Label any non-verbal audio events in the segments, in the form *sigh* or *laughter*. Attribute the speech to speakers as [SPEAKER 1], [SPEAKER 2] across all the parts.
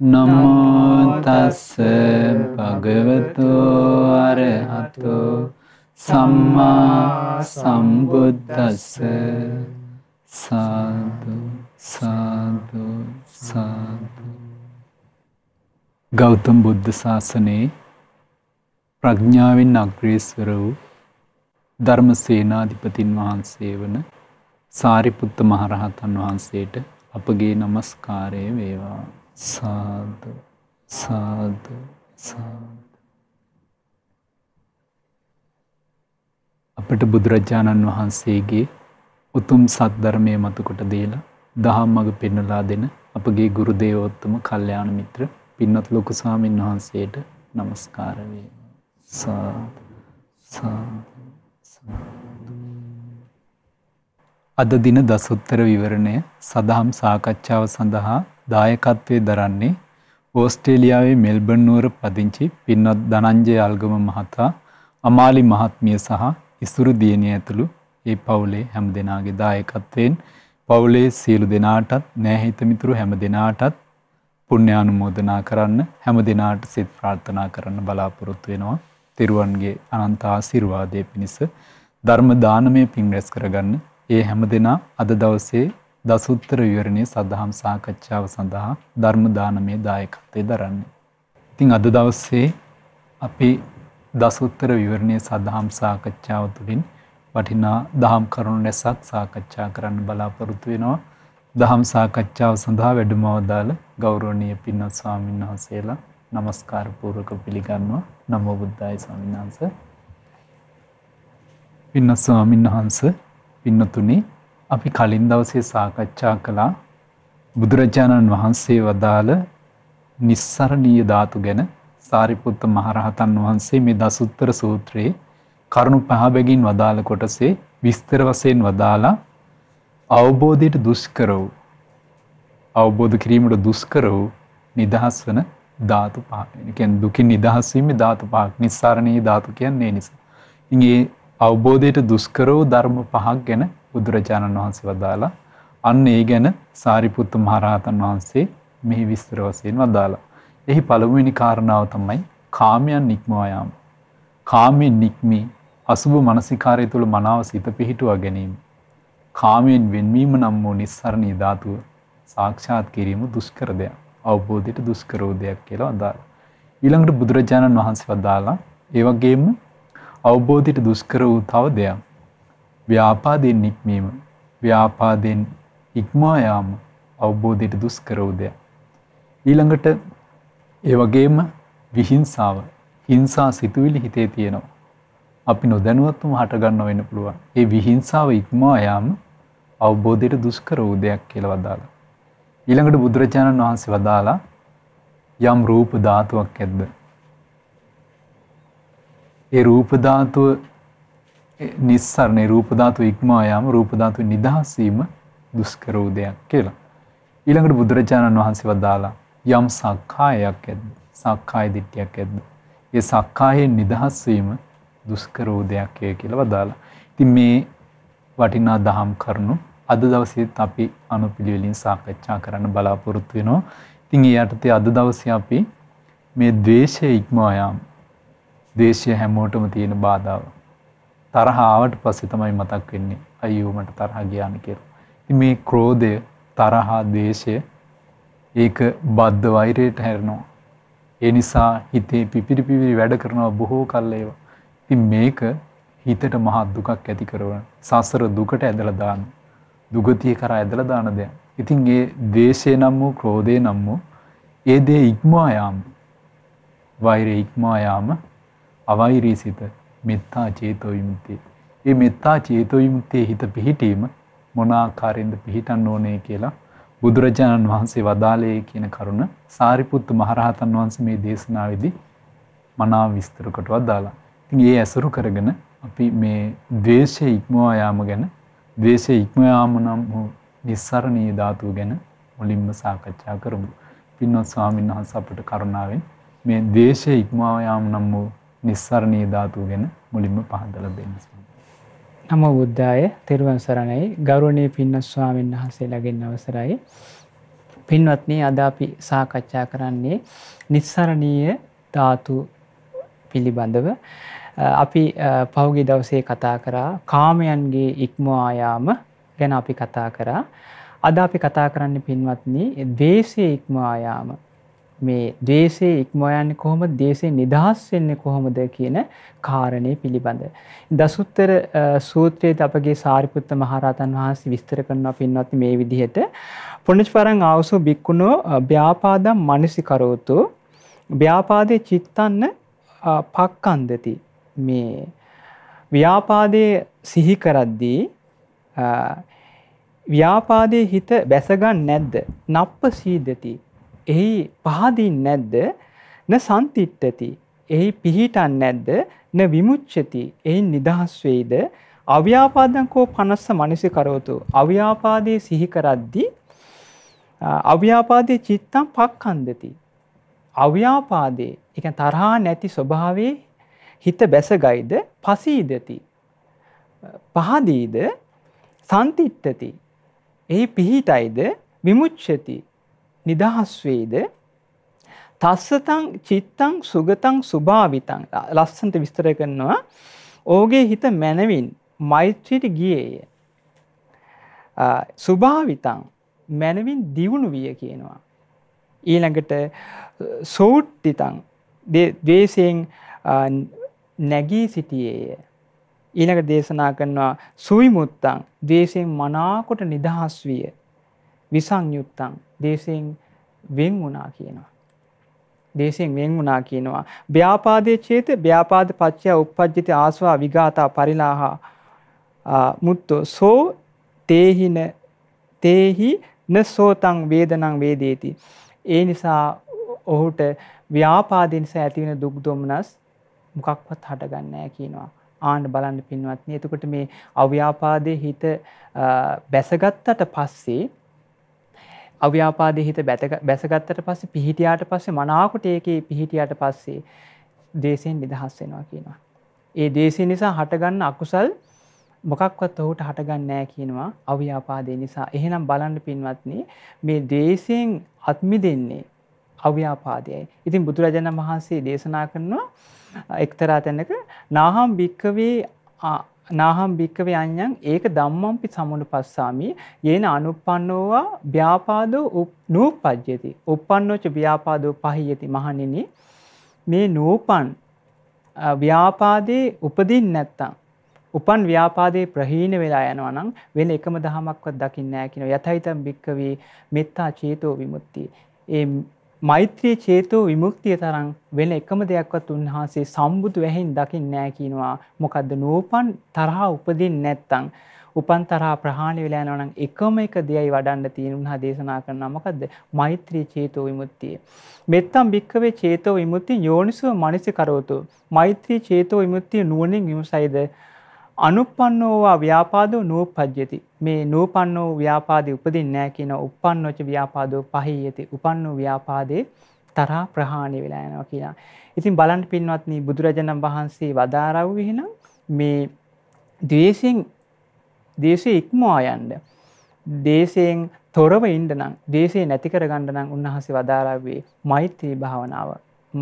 [SPEAKER 1] නමෝ තස්ස භගවතු අරහතු සම්මා සම්බුද්දස්ස සාදු සාදු සාදු ගෞතම බුද්ධ ශාසනයේ ප්‍රඥාවෙන් අග්‍රේස්වර වූ ධර්මසේනාධිපතින් වහන්සේ වන සාරිපුත්ත මහරහතන් වහන්සේට අපගේ নমස්කාරය වේවා සාදු සාදු සාදු අපට බුදුරජාණන් වහන්සේගේ උතුම් සද්ධර්මය මතුකොට දීලා දහම් මඟ පෙන්නලා දෙන අපගේ ගුරු දේවෝත්තම කල්යාණ මිත්‍ර පින්වත් ලොකු ස්වාමීන් වහන්සේට নমස්කාර වේවා සාදු සාදු සාදු අද දින දසුත්තර විවරණය සදහම් සාකච්ඡාව සඳහා දායකත්වය දරන්නේ ඕස්ට්‍රේලියාවේ මෙල්බන් නුවර පදිංචි පින්වත් ධනංජය අල්ගම මහතා, අමාලි මහත්මිය සහ ඉසුරු දියණිය ඇතුළු ඒ පවුලේ හැම දෙනාගේ දායකත්වයෙන් පවුලේ සියලු දෙනාටත් නෑහිත මිතුරු හැම දෙනාටත් පුණ්‍ය ආනුමෝදනා කරන්න හැම දෙනාට සිත ප්‍රාර්ථනා කරන්න බලාපොරොත්තු වෙනවා. තෙරුවන්ගේ අනන්ත ආශිර්වාදයේ පිණිස ධර්ම දානමය පින් රැස් කරගන්න ඒ හැම දෙනා අද දවසේ දසුත්තර විවරණයේ සදහම් සාකච්ඡාව සඳහා ධර්ම දානමේ දායකත්වයේ දරන්නේ. ඉතින් අද දවසේ අපි දසුත්තර විවරණයේ සදහම් සාකච්ඡාව තුළින් වටිනා දහම් කරුණු රැසක් සාකච්ඡා කරන්න බලාපොරොත්තු වෙනවා. දහම් සාකච්ඡාව සඳහා වැඩම අවදාළ ගෞරවනීය පින්වත් ස්වාමීන් වහන්සේලා নমස්කාර පූර්වක පිළිගන්නවා. නමෝ බුද්දාය ස්වාමීන් වහන්සේ. පින්වත් ස්වාමීන් වහන්සේ පින්නතුනේ අපි කලින් දවසේ සාකච්ඡා කළා බුදුරජාණන් වහන්සේ වදාළ නිස්සරණීය ධාතු ගැන සාරිපුත්ත මහරහතන් වහන්සේ මේ දසුත්තර සූත්‍රයේ කරුණු පහබැගින් වදාළ කොටසේ විස්තර වශයෙන් වදාලා අවබෝධයට දුෂ්කර වූ අවබෝධ කිරීමට දුෂ්කර වූ නිදහස් වන ධාතු පහ. ඒ කියන්නේ දුකින් නිදහස් වීමේ ධාතු පහක්. නිස්සාරණීය ධාතු කියන්නේ ඒ නිසා. ඉතින් ඒ අවබෝධයට දුෂ්කර වූ ධර්ම පහක් ගැන බුදුරජාණන් වහන්සේ වදාලා අන්න ඒ ගැන සාරිපුත්ත මහරහතන් වහන්සේ මෙහි විස්තර වශයෙන් වදාලා. එහි පළමුවෙනි කාරණාව තමයි කාමයන් නික්මවා යාම. කාමෙන් නික්මී අසුබ මානසිකාරය තුළ මනාව සිත පිහිටුවා ගැනීම. කාමයෙන් වෙන්වීම නම් වූ නිස්සරණී ධාතුව සාක්ෂාත් කිරීම දුෂ්කර දෙයක්. අවබෝධයට දුෂ්කරෝ දෙයක් කියලා අදාළ. ඊළඟට බුදුරජාණන් වහන්සේ වදාලා ඒ වගේම අවබෝධයට දුෂ්කර වූ තව දෙයක් ව්‍යාපාදයෙන් නික්මීම ව්‍යාපාදයෙන් ඉක්මා යාම අවබෝධයට දුෂ්කර වූ දෙයක්. ඊළඟට ඒ වගේම විහිංසාව හිංසා සිතුවිලි හිතේ තියෙනවා. අපි නොදැනුවත්වම හටගන්න වෙන්න පුළුවන්. ඒ විහිංසාව ඉක්මවා යාම අවබෝධයට දුෂ්කර වූ දෙයක් කියලා වදාලා. ඊළඟට බුදුරජාණන් වහන්සේ වදාලා යම් රූප ධාතුවක් ඇද්ද? ඒ රූප ධාතුව නිස්සරණේ රූප ධාතු ඉක්මවා යාම රූප ධාතු නිදහස් වීම දුෂ්කර වූ දෙයක් කියලා. ඊළඟට බුදුරජාණන් වහන්සේ වදාලා යම් සක්කායයක් ඇද්ද? සක්කාය දිට්ඨියක් ඇද්ද? ඒ සක්කායෙන් නිදහස් වීම දුෂ්කර වූ දෙයක් කියලා වදාලා. ඉතින් මේ වටිනා දහම් කරුණු අද දවසේත් අපි අනුපිළිවෙලින් සාකච්ඡා කරන්න බලාපොරොත්තු වෙනවා. ඉතින් ඒ යටතේ අද දවසේ අපි මේ ද්වේෂය ඉක්මවා යාම ද්වේෂය හැමෝටම තියෙන බාධාවක්. තරහාවට පස්සේ තමයි මතක් වෙන්නේ අයියෝ මට තරහා ගියාන කියලා. ඉතින් මේ ක්‍රෝධය තරහා දේශය ඒක බද්ධ වෛරයට හැරෙනවා. ඒ නිසා හිතේ පිපිරි පිපිරි වැඩ කරනවා බොහෝ කල් ඒවා. ඉතින් මේක හිතට මහා දුකක් ඇති කරන සසර දුකට ඇදලා දාන දුගතිය කරා ඇදලා දාන දෙයක්. ඉතින් ඒ දේශේ නම් වූ ක්‍රෝධේ නම් වූ ඒ දේ ඉක්මවා යාම වෛරය ඉක්මවා යාම අවෛරී සිත මෙත්තා චේතෝ විමුක්තිය. මේ මෙත්තා චේතෝ විමුක්තිය හිත පිහිටීම මොන ආකාරයෙන්ද පිහිටන්න ඕනේ කියලා බුදුරජාණන් වහන්සේ වදාළේ කියන කරුණ සාරිපුත්තු මහරහතන් වහන්සේ මේ දේශනාවේදී මනාව විස්තර කොට වදාලා. ඉතින් ඒ ඇසුරු කරගෙන අපි මේ ද්වේෂය ඉක්මවා යාම ගැන ද්වේෂය ඉක්මවා යාම නම් නිස්සරණීය ධාතුව ගැන මුලින්ම සාකච්ඡා කරමු. පින්වත් ස්වාමීන් වහන්සේ අපට කරුණාවෙන් මේ ද්වේෂය ඉක්මවා යාම නම් වූ නිස්සරණී ධාතුව ගැන මුලින්ම පහදලා දෙන්න.
[SPEAKER 2] නමෝ බුද්ධාය තෙරුවන් සරණයි ගෞරවනීය පින්නස් ස්වාමීන් වහන්සේලාගෙන් අවසරයි. පින්වත්නි අද අපි සාකච්ඡා කරන්නේ නිස්සරණීය ධාතු පිළිබඳව අපි පහුගිය දවසේ කතා කරා කාමයන්ගේ ඉක්මවා යාම ගැන අපි කතා කරා. අද අපි කතා කරන්න පින්වත්නි ද්වේෂයේ ඉක්මවා යාම මේ ද්වේෂයේ ඉක්මවන්නේ කොහොමද ද්වේෂයෙන් නිදහස් වෙන්නේ කොහොමද කියන කාරණේ පිළිබඳ. දසුත්තර සූත්‍රයේදී අපගේ සාරිපුත්ත මහරහතන් වහන්සේ විස්තර කරනවා පින්වත් මේ විදිහට පුණජපරං ආවසෝ බික්කුණෝ ව්‍යාපාදම් මනසිකරෝතු ව්‍යාපාදේ චිත්තන්න පක්කන්දති මේ ව්‍යාපාදේ සිහි කරද්දී ව්‍යාපාදේ හිත බැසගන්නේ නැද්ද? නප්ප සීදති එහි පහදින් නැද්ද න සන්තිට්ඨති එහි පිහිටන් නැද්ද න විමුච්ඡති එහි නිදහස් වෙයිද අව්‍යාපාදං කෝ පනස්ස මනසිකරවතු අව්‍යාපාදේ සිහි කරද්දී අව්‍යාපාදේ චිත්තං පක්ඛන්දති අව්‍යාපාදේ ඒ කියන්නේ තරහා නැති ස්වභාවයේ හිත බැසගයිද පසීදති පහදීද සන්තිට්ඨති එහි පිහිටයිද විමුච්ඡති නිදහස් වෙයිද? තස්සතං චිත්තං සුගතං සුභාවිතං ලස්සන්ට විස්තර කරනවා. ඕගේ හිත මනවින් මෛත්‍රීට ගියේය. සුභාවිතං මනවින් දියුණු විය කියනවා. ඊළඟට සෝට්ටිතං ද්වේෂයෙන් නැගී සිටියේය. ඊළඟට දේශනා කරනවා සුවිමුත්තං ද්වේෂයෙන් මනාකොට නිදහස් විය. විසංයුත්තං දේශයෙන් වෙන් වුණා කියනවා. දේශයෙන් වෙන් වුණා කියනවා. ව්‍යාපාදයේ චේත ව්‍යාපාද පච්චය උප්පජ්ජිත ආස්වා විගාතා පරිලාහා මුත්තෝ සෝ තේහින තේහි නසෝතං වේදනං වේදේති. ඒ නිසා ඔහුට ව්‍යාපාදේ නිසා ඇතිවෙන දුක් දුම්නස් මොකක්වත් හටගන්නේ නැහැ කියනවා. ආන්න බලන්න පින්වත්නි. එතකොට මේ අව්‍යාපාදයේ හිත බැසගත්තට පස්සේ අව්‍යාපාදය හිත බැසගත්තට පස්සේ පිහිටියාට පස්සේ මනාකොට ඒකේ පිහිටියට පස්සේ දේශයෙන් නිදහස් වෙනවා කියනවා. ඒ දේශය නිසා හටගන්න අකුසල් මොකක්වත් ඔහුට හටගන්නෑ කියනවා අව්‍යාපාදය නිසා එහෙනම් බලන්න පින්වත්නේ මේ දේශයෙන් අත්මි දෙන්නේ අව්‍යාපාදයයි. ඉතින් බුදුරජාණන් වහන්සේ දේශනා කරනවා එක්තරා තැනක නාහම් භික්කවේ නාහම් භික්කවේ අඤ්ඤං ඒක ධම්මම්පි සමුනුපස්සාමි යේන අනුප්පන්නෝවා ව්‍යාපාදෝ නූපජ්ජති uppannෝච ව්‍යාපාදෝ පහියති මහණෙනි මේ නූපන් ව්‍යාපාදේ උපදින් නැත්තම් උපන් ව්‍යාපාදේ ප්‍රහීන වෙලා යනවා නම් වෙන එකම දහමක්වත් දකින්නේ නැහැ කියන යතයිතම් භික්කවේ මෙත්තා චේතෝ විමුක්තිය ඒ මෛත්‍රී චේතෝ විමුක්තිය තරම් වෙන එකම දෙයක්වත් උන්වහන්සේ සම්බුදු වැහින් දකින්නේ නැහැ කියනවා. මොකද්ද නූපන් තරහ උපදින්නේ නැත්තම් උපන් තරහා ප්‍රහාණය වෙලා යනවා නම් එකම එක දෙයයි වඩන්න තියෙන උන්හා දේශනා කරනවා මොකද්ද? මෛත්‍රී චේතෝ විමුක්තිය. මෙත්තම් භික්කවේ චේතෝ විමුක්ති යෝනිසෝ මනසිකරවතු. මෛත්‍රී චේතෝ විමුක්තිය නුවණින් විමසයිද අනුපන්නෝවා ව්‍යාපාදෝ නූපජ්ජති. මේ නූපන්නෝ ව්‍යාපාදේ උපදින්නේ නැහැ කියන උප්පන්නෝච ව්‍යාපාදෝ පහියති. උපන්නෝ ව්‍යාපාදේ තරහා ප්‍රහාණය වෙලා යනවා කියලා. ඉතින් බලන්න පින්වත්නි බුදුරජාණන් වහන්සේ වදාරව එහෙනම් මේ ද්වේෂයෙන් දේශේ ඉක්මවා යන්න. දේශයෙන් තොරව ඉන්න නම්, දේශේ නැති කරගන්න නම් උන්වහන්සේ වදාරාවේ මෛත්‍රී භාවනාව.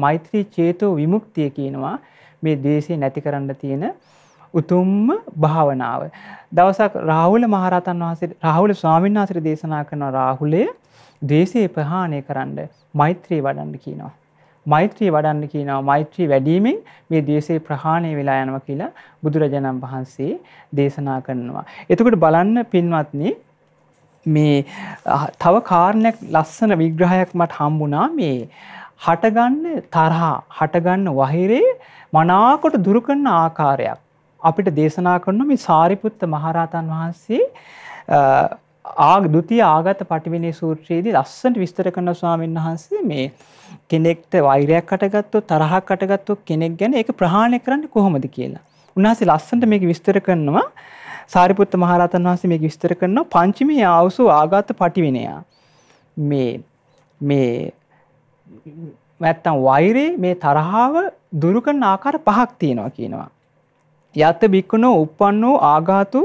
[SPEAKER 2] මෛත්‍රී චේතෝ විමුක්තිය කියනවා මේ දේශේ නැති කරන්න තියෙන උතුම්ම භාවනාව. දවසක් රාහුල මහරතන් වහන්සේ රාහුල ස්වාමීන් වහන්සේ දේශනා කරන රාහුලේ ද්වේෂය ප්‍රහාණය කරන්න මෛත්‍රී වඩන්න කියනවා. මෛත්‍රී වඩන්න කියනවා මෛත්‍රී වැඩීමෙන් මේ ද්වේෂය ප්‍රහාණය වෙලා යනවා කියලා බුදුරජාණන් වහන්සේ දේශනා කරනවා. එතකොට බලන්න පින්වත්නි මේ තව කාරණයක් ලස්සන විග්‍රහයක් මට හම්බුණා මේ හටගන්න තරහා හටගන්න වහිරේ මනාකොට දුරු කරන ආකාරයක් අපිට දේශනා කරන මේ සාරිපුත්ත මහරහතන් වහන්සේ ආග ဒ ුතිය ආගත පටිවිනේ සූත්‍රයේදී ලස්සනට විස්තර කරන ස්වාමීන් වහන්සේ මේ කෙනෙක්ට වෛරයක් හටගත්තොත් තරහක් හටගත්තොත් කෙනෙක් ගැන ඒක ප්‍රහාණය කරන්නේ කොහොමද කියලා. උන්වහන්සේ ලස්සනට මේක විස්තර කරනවා සාරිපුත්ත මහරහතන් වහන්සේ මේක විස්තර කරනවා පංචමී ආවසු ආගත පටිවිනය. මේ මේ නැත්තම් වෛරේ මේ තරහව දුරු කරන ආකාර පහක් තියෙනවා කියනවා. යත බික්කුණෝ උප්පන්නෝ ආඝාතු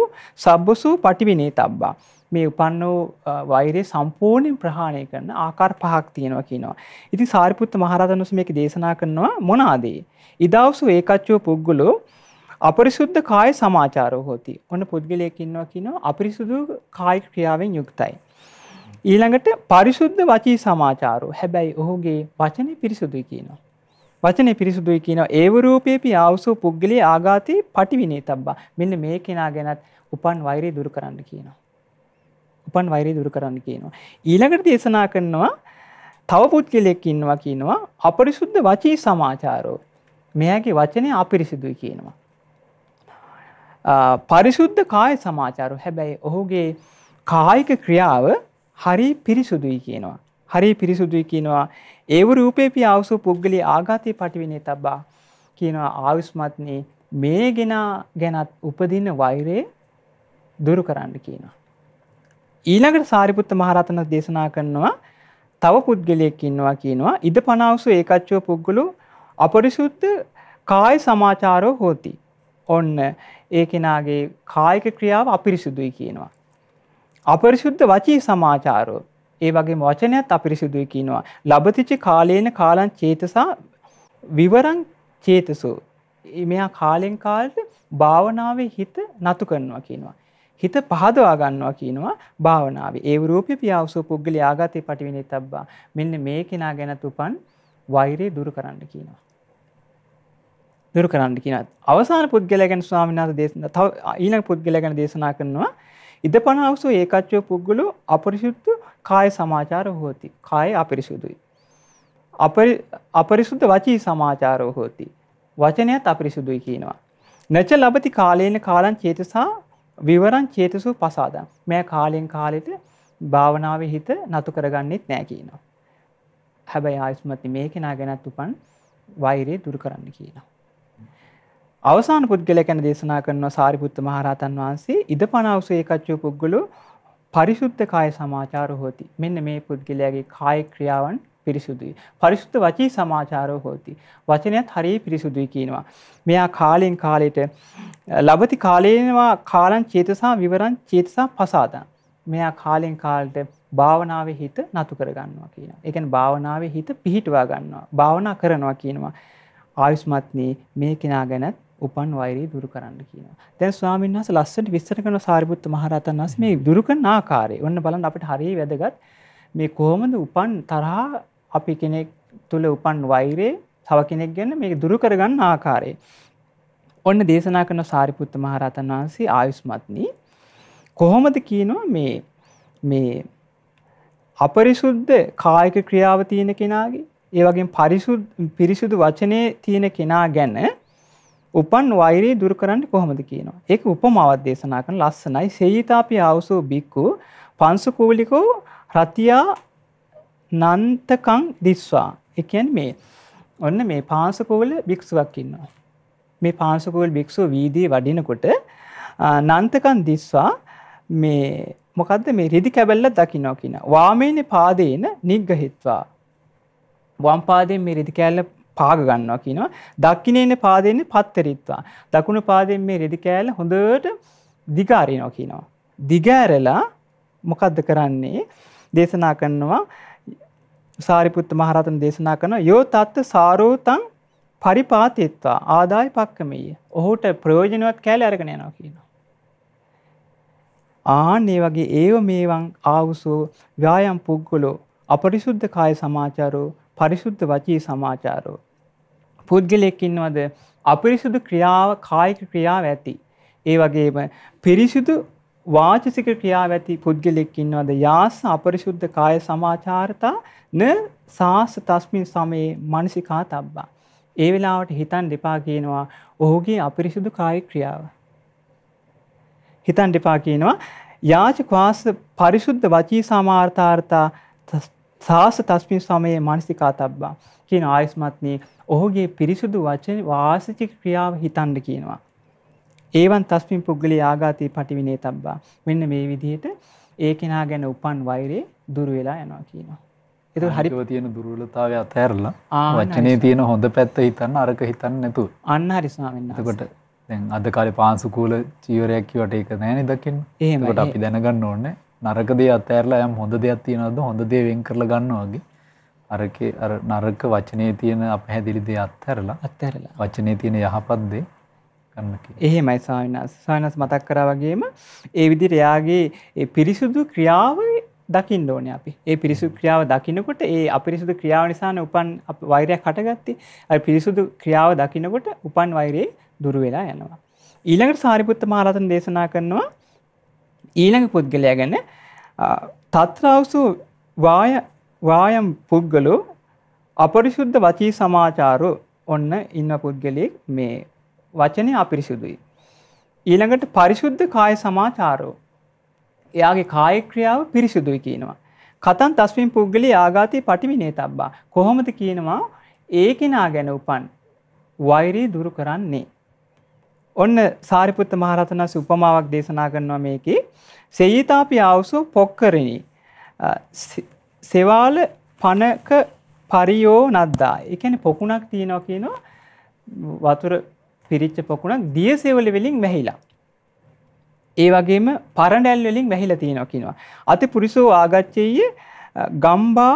[SPEAKER 2] සබ්බසු පටිවිනේ තබ්බා. මේ උපන්න වූ වෛරය සම්පූර්ණයෙන් ප්‍රහාණය කරන ආකාර පහක් තියෙනවා කියනවා. ඉතින් සාරිපුත්ත මහරහතන් වහන්සේ මේක දේශනා කරනවා මොනවාද? ඉදවසු ඒකච්චෝ පුද්ගලෝ අපරිසුද්ධ කාය සමාචාරෝ හොති. ඔන්න පුද්ගලයෙක් ඉන්නවා කියනවා අපරිසුදු කායික ක්‍රියාවෙන් යුක්තයි. ඊළඟට පරිසුද්ධ වචී සමාචාරෝ. හැබැයි ඔහුගේ වචනේ පිරිසුදුයි කියනවා. වචනේ පිරිසුදුයි කියනවා ඒව රූපේපි ආවසෝ පුද්ගලී ආඝාතේ පටිවිනේ තබ්බා. මෙන්න මේ කෙනා ගැනත් උපන් වෛරය දුරු කරන්න කියනවා. උපන් වෛරය දුරු කරන්න කියනවා. ඊළඟට දේශනා කරනවා තව පුද්ගලයෙක් ඉන්නවා කියනවා අපරිසුද්ධ වචී සමාචාරෝ. මෙයාගේ වචනේ අපිරිසිදුයි කියනවා. පරිසුද්ධ කාය සමාචාරෝ. හැබැයි ඔහුගේ කායික ක්‍රියාව හරි පිරිසුදුයි කියනවා. හරි පිරිසුදුයි කියනවා ඒව රූපේපි අවසු පුද්ගලි ආගාතය පටිවිනේ තබා කියනවා ආයුස්මත්නේ මේ ගෙනා ගැනත් උපදින්න වෛරය දුරු කරන්න කියනවා. ඊළඟට සාරිපුත්ත මහරතන දේශනා කරනවා තව පුද්ගලයෙක් ඉන්නවා කියනවා ඉද පනවසු ඒකච්චව පුද්ගලු අපරිසුද්ධ කාය සමාචාරෝ හෝති. ඔන්න ඒ කෙනාගේ කායික ක්‍රියාව අපිරිසුදුයි කියනවා. අපරිශුද්ධ වචී සමාචාරෝ ඒ වගේම වචනයත් අපිරිසිදුයි කියනවා. ලබතිච්ච කාලේන කාලං චේතසා විවරං චේතසෝ. මෙයා කාලෙන් කාලට භාවනාවේ හිත නතු කරනවා කියනවා. හිත පහදවා ගන්නවා කියනවා භාවනාවේ. ඒ රූපය පියාවසෝ පුද්ගලයාගතේ පටිවිනේ තබ්බා. මෙන්න මේ කෙනා ගැනත් උපන් වෛරය දුරු කරන්න කියනවා. දුරු කරන්න කියනවා. අවසාන පුද්ගලයා ගැන ස්වාමීන් වහන්සේ දේශනා තව ඊළඟ පුද්ගලයා ගැන දේශනා කරනවා ඉදපනාවසු ඒකච්චය පුද්ගලෝ අපරිශුද්ධ කාය සමාචාර හෝති. කාය අපිරිසුදුයි. අපරිසුද්ධ වචී සමාචාරෝ හෝති. වචනයත් අපිරිසුදුයි කියනවා. නැච ලබති කාලයන කාලන් චේතසා විවරන් චේතසු පසාදම්. මේ කාලයෙන් කාලෙට භාවනාව හිත නතු කරගන්නෙත් නෑ කියනවා. හැබැයි ආයුස්මති මේ කෙනා ගැනත් උපන් වෛරය දුරු කරන්න කියනවා. අවසාන පුද්ගලයා ගැන දේශනා කරනවා සාරිපුත්ත මහරහතන් වහන්සේ ඉද පනවසේ එකච්චෝ පුද්ගලෝ පරිසුද්ධ කාය සමාචාරෝ හෝති. මෙන්න මේ පුද්ගලයාගේ කාය ක්‍රියාවන් පිරිසුදුයි. පරිසුද්ධ වචී සමාචාරෝ හෝති. වචනයත් හරිය පිරිසුදුයි කියනවා. මෙයා කාලෙන් කාලයට ලබති කාලේනවා කාලං චේතසා විවරං චේතසා පසාදන. මෙයා කාලෙන් කාලට භාවනාවේ හිත නතු කරගන්නවා කියනවා. ඒ කියන්නේ භාවනාවේ හිත පිහිටුවා ගන්නවා. භාවනා කරනවා කියනවා. ආයුස්මත්නි මේ කෙනා ගැනත් උපන් වෛරී දුරු කරන්න කියන දැන් ස්වාමීන් වහස ලස්සට විස්සර කන සාරිපුත්ත මහරතන් වහස මේ දුරුකන ආකාරය ඔන්න බලන් අපට හරි වැදගත් මේ කොහොමද උපන් තරහා අපි කෙනෙක් තුළ උපන් වෛරේ තව කෙනෙක් ගැන්න මේ දුරු කරගන්න ආකාරය ඔන්න දේශනා කරන සාරිපුත්ත මහරතන් වහන්සේ ආයුස්මත්නී කොහොමද කියනවා මේ මේ අපරිසුද්ධ කායික ක්‍රියාව තියෙන කෙනාගේ ඒ වගේ පරිසුදු පිරිසුදු වචනේ තියෙන කෙනා ගැන උපන් වෛරේ දුරු කරන්න කොහොමද කියනවා. ඒක උපමාවක් දේශනා කරන ලස්සනයි. සේයිතාපි ආවසෝ බික්කු පංසුකූලිකෝ රතියා නන්තකං දිස්වා. ඒ කියන්නේ මේ ඔන්න මේ පාංශකූල භික්ෂුවක් ඉන්නවා. මේ පාංශකූල භික්ෂුව වීදී වඩිනකොට නන්තකං දිස්වා මේ මොකද්ද මේ රිදි කැබල්ල දකින්නවා කියන. වාමේන පාදේන නිග්ගහිත්වා. වම් පාදයෙන් මේ රිදි කැල්ල පාග ගන්නවා කියනවා. දක්ෂිනේන පාදයෙන් පත්තරිත්වා. දකුණු පාදයෙන් මේ රෙදි කෑල්ල හොඳට දිග අරිනවා කියනවා. දිග ඇරලා මොකද්ද කරන්නේ? දේශනා කරනවා සාරිපුත්ත මහරහතන් දේශනා කරනවා යෝ තත් සාරෝතං පරිපාතිත්වා ආදාය පක්කමෙය. ඔහුට ප්‍රයෝජනවත් කෑල්ල අරගෙන යනවා කියනවා. ආන් ඒ වගේ ඒව මේවන් ආවුසෝ ව්‍යායම් පුද්ගලෝ අපරිසුද්ධ කාය සමාචාරෝ පරිසුද්ධ වචී සමාචාරෝ. පුද්ගලෙක් ඉන්නවද අපිරිසුදු ක්‍රියාව කායික ක්‍රියාව ඇති. ඒ වගේම පිරිසිුදු වාචසික ක්‍රියාව ඇති පුද්ගලෙක් ඉන්නවද යාස අපරිශුද්ධ කාය සමාචාරතා න සාස තස්මින් සමයේ මනසිකා තබ්බා. ඒ වෙලාවට හිතන් දෙපා කියනවා ඔහුගේ අපිරිසිුදු කාය ක්‍රියාව. හිතන් දෙපා කියනවා යාච කවාස පරිශුද්ධ වචී සමාර්ථාර්තා සාස තස්මින් සමයේ මානසිකාතබ්බා කියන ආයස්මත්නී ඔහුගේ පිරිසුදු වචන වාසිත ක්‍රියාව හිතන්න කියනවා. ඒවන් තස්මින් පුද්ගලී ආඝාතී පටිවිනේ තබ්බා. මෙන්න මේ විදිහට ඒ කෙනා ගැන උපන් වෛරේ දුරු වෙලා යනවා කියනවා. ඒක හරිව තියෙන දුර්වලතාවය
[SPEAKER 1] අතහැරලා වචනේ තියෙන හොඳ පැත්ත හිතන්න අරක හිතන්න නැතුව.
[SPEAKER 2] අන්න හරි ස්වාමීන්
[SPEAKER 1] වහන්සේ. එතකොට දැන් අද කාලේ පාංශු කූල චීවරයක් කිව්වට ඒක නෑනේ දකින්න. ඒකට අපි දැනගන්න ඕනේ. නරක දේ අතෑරලා යම් හොඳ දෙයක් තියනවද හොඳ දේ වෙන් කරලා ගන්නවා වගේ අරකේ අර නරක වචනේ තියෙන අපහැදිලි දේ අත්හැරලා අත්හැරලා වචනේ තියෙන යහපත් දේ
[SPEAKER 2] ගන්න කියලා. එහෙමයි සාවිනාස්. සාවිනාස් මතක් කරා වගේම ඒ විදිහට එයාගේ පිරිසුදු ක්‍රියාව දකින්න ඕනේ අපි. ඒ පිරිසුදු ක්‍රියාව දකින්නකොට ඒ අපිරිසුදු ක්‍රියාව නිසානේ උපන් වෛරයක් හටගත්තේ. අර පිරිසුදු ක්‍රියාව දකින්නකොට උපන් වෛරේ දුර වෙලා යනවා. ඊළඟට සාරිපුත්ත මහරහතන් දේශනා කරනවා ඊළඟ පුද්ගලයා ගැන තත්රාවසු වාය වායම් පුද්ගලෝ අපරිශුද්ධ වචී සමාචාරු ඔන්න ඉන්න පුද්ගලයෙක් මේ වචනය අපිරිසුදුයි. ඊළඟට පරිශුද්ධ කාය සමාචාරෝ. එයාගේ කායක්‍රියාව පිරිසුදුයි කියනවා. කතන් තස්වින් පුද්ගලි ආගාතයේ පටිවිනේ තබ්බා. කොහොමද කියනවා ඒ කෙනා ගැන උපන් වෛරී දුරු කරන්නේ. ඔන්න සාරිපුත්ත මහරතන උපමාවක් දේශනා කරනවා මේකේ සේයීතාපි ආවුසු පොක්කරණි සෙවාල පනක පරියෝ නද්දා. ඒ කියන්නේ පොකුණක් තියනවා කියනවා වතුර පිරිච්ච පොකුණක් දියසෙවල වලින් වැහිලා. ඒ වගේම පරණැල් වලින් වැහිලා තියෙනවා කියනවා. අති පුරිසෝ ආගච්චෙය ගම්බා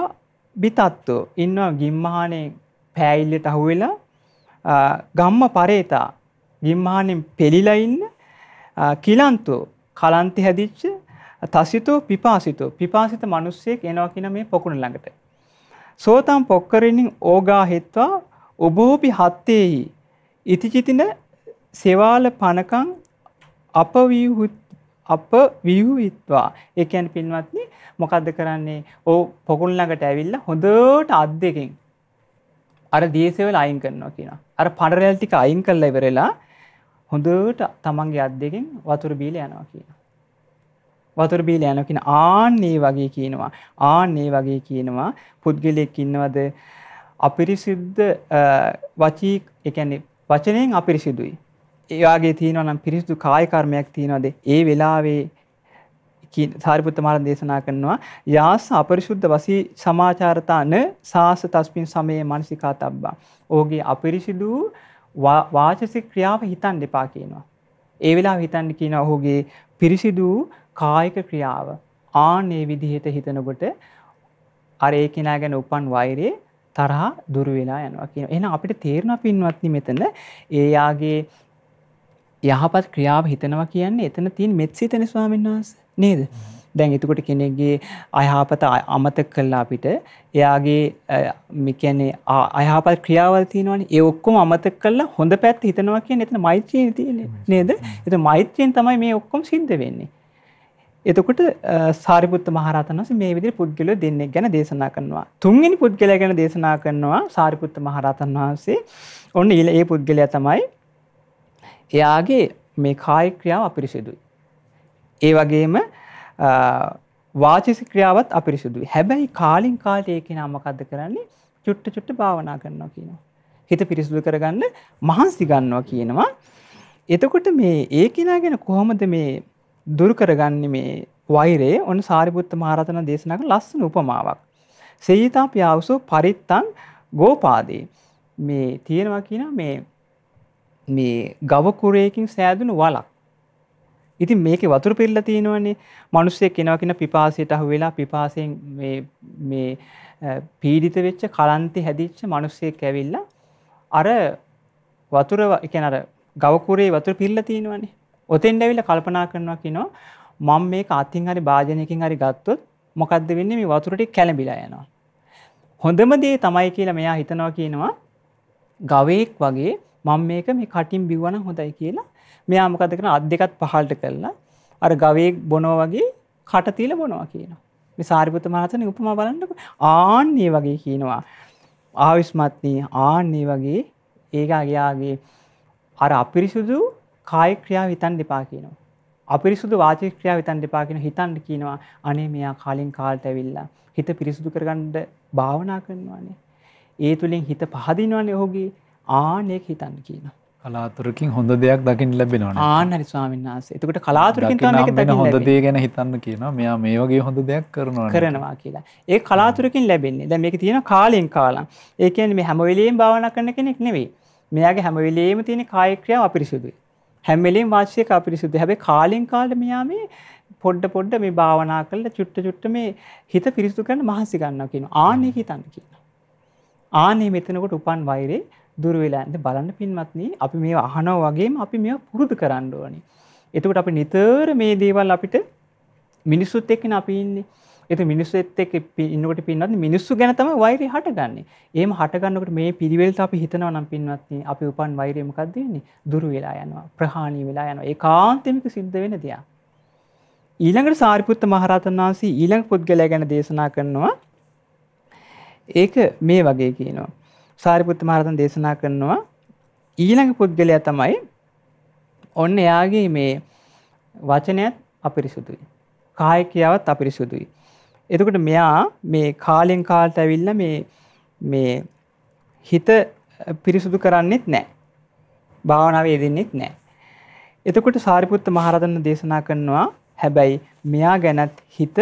[SPEAKER 2] බිතත්තු ඉන්නවා ගිම්මහානේ පෑයිල්ලට අහුවෙලා ගම්ම පරේතා ගිම්හානෙන් පෙළිලා ඉන්න කිලන්තෝ කලන්ති හැදිච්ච තසිතෝ පිපාසිතෝ පිපාසිත මිනිස්සෙක් එනවා කියන මේ පොකුණ ළඟට. සෝතම් පොක්කරින්ින් ඕගා හෙත්වා ඔබෝපි හත්තේහි ඉතිචිතින සෙවාල පනකං අපවිහුත් අප විව්හිත්වා. ඒ කියන්නේ පින්වත්නි මොකද්ද කරන්නේ? ඕ පොකුණ ළඟට ඇවිල්ලා හොඳට අත් දෙකෙන් අර දේශවල අයින් කරනවා කියනවා. අර පඩරැල් ටික අයින් කරලා ඉවරලා හොඳට තමන්ගේ අත් දෙකින් වතුර බීල යනවා කියන. වතුර බීල යනවා කියන ආන්නේ වගේ කියනවා. ආන්නේ වගේ කියනවා පුද්ගලයෙක් ඉන්නවද අපිරිසිද්ධ වචී ඒ කියන්නේ වචනයෙන් අපිරිසිදුයි. ඒ වගේ තියෙනවා නම් පිරිසිදු කාය කර්මයක් තියෙනවද? ඒ වෙලාවේ සාරිපුත්ත මහරන් දේශනා කරනවා යාස අපරිශුද්ධ වසී සමාචාරතාන සාස තස්මින් සමයේ මානසිකා තබ්බා. ඕගේ අපිරිසිදු වාචසික ක්‍රියාව හිතන්න එපා කියනවා. ඒ වෙලාව හිතන්න කියන ඔහුගේ පිරිසිදු කායික ක්‍රියාව ආනේ විදිහට හිතනකොට අර ඒ කෙනා ගැන උපන් වෛරය තරහා දුරු වෙලා යනවා කියන. එහෙනම් අපිට තේරෙනවා පින්වත්නි මෙතන එයාගේ යහපත් ක්‍රියාව හිතනවා කියන්නේ එතන තියෙන මෙත්සිතනේ ස්වාමීන් වහන්සේ නේද? දැන් එතකොට කෙනෙක්ගේ අයහපත අමතක කළා අපිට එයාගේ මිකැනේ අයහපත් ක්‍රියාවල් තියෙනවනේ ඒ ඔක්කොම අමතක කළා හොඳ පැත්ත හිතනවා කියන්නේ එතන මෛත්‍රිය තියෙන්නේ නේද? ඒතකොට මෛත්‍රියෙන් තමයි මේ ඔක්කොම සිද්ධ වෙන්නේ. එතකොට සාරිපුත්ත මහරහතන් වහන්සේ මේ විදිහට පුද්ගලයෝ දෙන්නෙක් ගැන දේශනා කරනවා. තුන්වෙනි පුද්ගලයා ගැන දේශනා කරනවා සාරිපුත්ත මහරහතන් වහන්සේ. ඔන්න ඒ පුද්ගලයා තමයි එයාගේ මේ කාය ක්‍රියාව අපිරිසිදුයි. ඒ වගේම වාචිසි ක්‍රියාවත් අපිරිසුදුයි. හැබැයි කාලින් කාලට ඒ කෙනා මොකද්ද කරන්නේ? චුට්ට චුට්ට භාවනා කරනවා කියනවා. හිත පිරිසුදු කරගන්න මහන්සි ගන්නවා කියනවා. එතකොට මේ ඒ කෙනා ගැන කොහොමද මේ දුරු කරගන්නේ මේ වෛරයේ ඔන්න සාරිපුත්ත මහරතන දේශනාවක ලස්සන උපමාවක්. සේිතා පියාවසෝ පරිත්තං ගෝපාදේ මේ තියෙනවා කියන මේ මේ ගව කුරයකින් සෑදුණු වලක් ඉතින් මේකේ වතුර පිරලා තියෙනවනේ මිනිස්සෙක් එනවා කියන පිපාසයට අහු වෙලා පිපාසයෙන් මේ මේ පීඩිත වෙච්ච කලන්තේ හැදිච්ච මිනිස්සෙක් ඇවිල්ලා අර වතුර ඒ කියන්නේ අර ගවකුරේ වතුර පිරලා තියෙනවනේ ඔතෙන් ඇවිල්ලා කල්පනා කරනවා කියනවා මම මේක අතින් හරි භාජනයකින් හරි ගත්තොත් මොකද්ද වෙන්නේ මේ වතුර ටික කැළඹිලා යනවා. හොඳම දේ තමයි කියලා මෙයා හිතනවා කියනවා ගවයෙක් වගේ මම මේක මේ කටින් බිව්වනම් හොඳයි කියලා මෙයා මොකද කරන අත් දෙකත් පහළට කරලා අර ගවයේ බොනවා වගේ කට තියලා බොනවා කියනවා. මේ සාරිපුත්ත මහතන උපමා බලන්නකො ආන්නේ වගේ කියනවා. ආවිස්මත්නී ආන්නේ වගේ ඒකාගයාගේ අර අපිරිසුදු කාය ක්‍රියාව හිතන් දෙපා කියනවා. අපිරිසුදු වාචික ක්‍රියාව හිතන් දෙපා කියන හිතන් කියනවා අනේ මෙයා කාලින් කාලට ඇවිල්ලා හිත පිරිසුදු කරගන්න භාවනා කරනවානේ. ඒ තුලින් හිත පහදිනවනේ ඔහුගේ ආනේක හිතන් කියනවා.
[SPEAKER 1] කලාතුරකින් හොඳ දෙයක් දකිින් ලැබෙනවා
[SPEAKER 2] ආනරි ස්වාමින්ස එතකට කලාතුරකින් හොඳ දේ
[SPEAKER 1] ගැන හිතන්න කියනවා මෙයා මේ වගේ හොඳ දෙයක් කරනවා කරනවා
[SPEAKER 2] කියලා ඒ කලාතුරකින් ලැබෙන්නේ දැ මේක තියෙන කාලෙන් කාලම් ඒකන් මේ හැමවෙලේම් භාවන කරන කෙනෙක් නෙවෙයි මෙයාගේ හැමවෙලේම තියෙන කායක්‍රියාව අපිරිසුදු හැමලෙන් වාශ්‍යයක අපිරිසුදු හැබේ කාලෙන් කාල මෙයා මේ පොඩ්ඩ පොඩ්ඩ මේ භාවනා කල්ල චුට්ට චුට්ට මේ හිත පිරිසු කරන මහසි ගන්න කියන ආනය හිතන්න කියන ආනේ මෙතනකොට උපන් වෛරේ දුරවෙලා ඇද බලන්න පින්මත්න්නේ අපි මේ අහනෝ වගේම අපි මෙ පුරුදු කරන්න ඕනි. එතකට අපි නිතර මේ දේවල් අපිට මිනිස්සුත් එක්කෙන අපි ඉන්නේ එති මිනිස්සෙත් එක් ඉන්නකට පින්නත් මිනිස්සු ගැනතම වෛරය හටගන්නේ ඒම හටගන්නකට මේ පිරිවෙල්ත අපි හිතනව නම් පින්වත්න්නේ අපි උපන් වෛරයමකක්දන්නේ දුරු වෙලා යනවා ප්‍රහාණී වෙලා යනවා ඒ කාන්තමික සිද්ධ වෙන දෙයක්. ඊළඟට සාරිපුත්ත මහරතන් වහන්සේ ඊළඟ පුද්ගලය ගැන දේශනා කරනවා ඒක මේ වගේ කියනවා. සාරිපුත්ත මහරතන් දේශනා කරනවා ඊළඟ පුද්ගලයා තමයි ඔන්න එයාගේ මේ වචනයත් අපිරිසුදුයි. කාය කියාවත් අපිරිසුදුයි. එතකොට මෙයා මේ කාලෙන් කාලට ඇවිල්ලා මේ මේ හිත පිරිසුදු කරන්නෙත් නැහැ. භාවනාව යෙදෙන්නෙත් නැහැ. එතකොට සාරිපුත්ත මහරතන් දේශනා කරනවා හැබැයි මෙයා ගැනත් හිත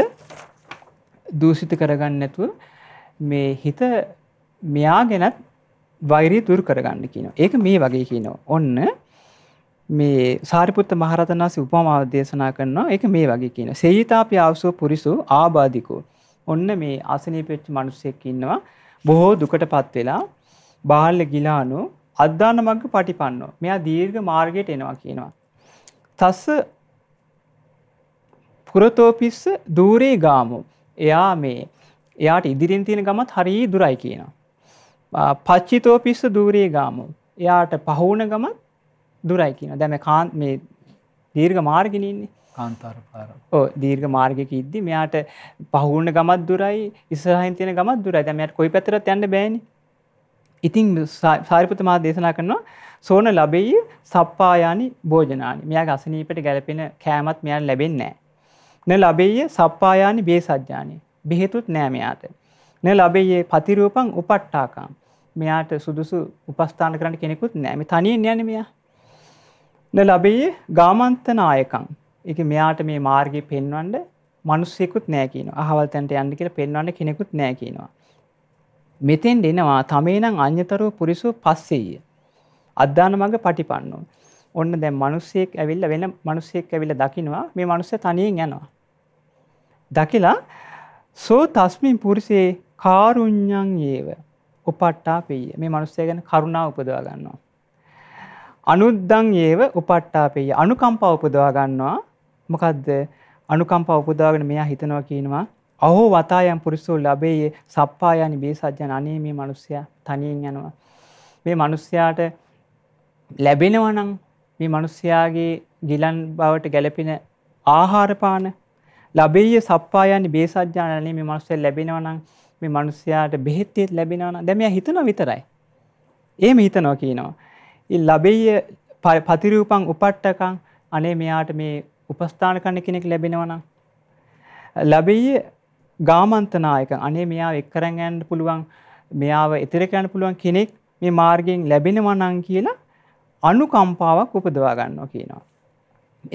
[SPEAKER 2] දූෂිත කරගන්න නැතුව මේ හිත මෙයා ගැනත් වෛරය තුර කරගන්න කියනවා. ඒක මේ වගේ කියනවා. ඔන්න මේ සාරිපුත්ත මහරතනාස උපමාව දේශනා කරනවා. ඒක මේ වගේ කියන. සේයිතාපි ආවසෝ පුරිසෝ ආබාධිකෝ. ඔන්න මේ අසනීපෙච්ච මිනිසෙක් ඉන්නවා. බොහෝ දුකටපත් වෙලා බාල්‍ය ගිලානෝ අද්දාන මග්ග පටිපන්නෝ. මෙයා දීර්ඝ මාර්ගයට එනවා කියනවා. තස්ස පුරතෝපිස්ස দূරේ ගාමෝ. එයා මේ එයාට ඉදිරියෙන් තියෙන ගමත් හරිය දුරයි කියනවා. පච්චිතෝ පිස්ස දූරේ ගාමු. එයාට පහුවන ගම දුරයි කියන දැම කාන් මේ දීර්ග මාර්ගෙනන්නේ
[SPEAKER 1] කාන්තර පාර
[SPEAKER 2] දීර්ග මාර්ගක ඉද්දි මෙයාට පහුුණ ගමත් දුරයි ඉස්සරහින් තියෙන ගමත් දුරයි දැමයට කොයි පැතරත් යන්න බෑනි ඉතිං සාරිපත මා දේශනා කරනවා සෝන ලබෙයි සප්පායානි භෝජනානි මෙයා ගසනීපට ගැලපෙන කෑමත් මෙයන් ලැබෙන් නෑ. න ලබෙය සප්පායානි බේ සජ්ජානය බෙහෙතුත් නෑමයාට. න ලබෙයේ පතිරූපං උපට්ටාකාම් මෙයාට සුදුසු උපස්ථාන කරන්න කෙනෙකුත් නෑ මේ තනියෙන් යන්නේ මෙයා. න ලැබෙයි ගාමන්ත නායකම්. ඒක මෙයාට මේ මාර්ගය පෙන්වන්න මිනිස්සෙකුත් නෑ කියනවා. අහවල් තැනට යන්න කියලා පෙන්වන්න කෙනෙකුත් නෑ කියනවා. මෙතෙන් දෙනවා තමේනම් අඤ්‍යතරෝ පුරිසෝ පස්සෙය. අද්දාන මඟ පටිපන්නෝ. ඔන්න දැන් මිනිස්සෙක් ඇවිල්ලා වෙන මිනිස්සෙක් ඇවිල්ලා දකිනවා මේ මිනිස්සයා තනියෙන් යනවා. දකිලා සෝ තස්මින් පුරිසේ කාරුඤ්ඤං යේව උපට්ටාපෙය මේ මනුස්සය ගැන කරුණා උපදවා ගන්නවා. අනුද්දං ඒව උපට්ටාපෙය අනුකම්පා උපදවා ගන්නවා මොකක්ද අනුකම්පා උපදාගෙන මෙයා හිතනවා කියනවා අහෝ වතායම් පුරුසෝ ලැබේ සප්පායනි බේසජ්ජන අනේ මේ මිනිස්සයා තනියෙන් යනවා මේ මිනිස්සයාට ලැබෙනවා නම් මේ මිනිස්සයාගේ ගිලන් බවට ගැළපෙන ආහාර පාන ලැබෙය සප්පායනි බේසජ්ජන අනේ මේ මිනිස්සයා ලැබෙනවා නම් මේ මනුස්සයාට බෙහෙත්තෙත් ලැබෙනන දැමය හිතන විතරයි. ඒම හිතනෝ කියනවා. ඉ ලබෙය පතිරූපං උපට්ටකං අනේ මෙයාට මේ උපස්ථාන කන්න කෙනෙක් ලැබෙනවනම්. ලබෙය ගාමන්තනායක අනේ මෙයා එක්කරන් ඇන්ඩ පුළුවන් මෙයාව එතරකයන්න පුළුවන් කෙනෙක් මේ මාර්ගයෙන් ලැබෙනවනං කියලා අනුකම්පාවක් උපදවා ගන්නවා කියනවා.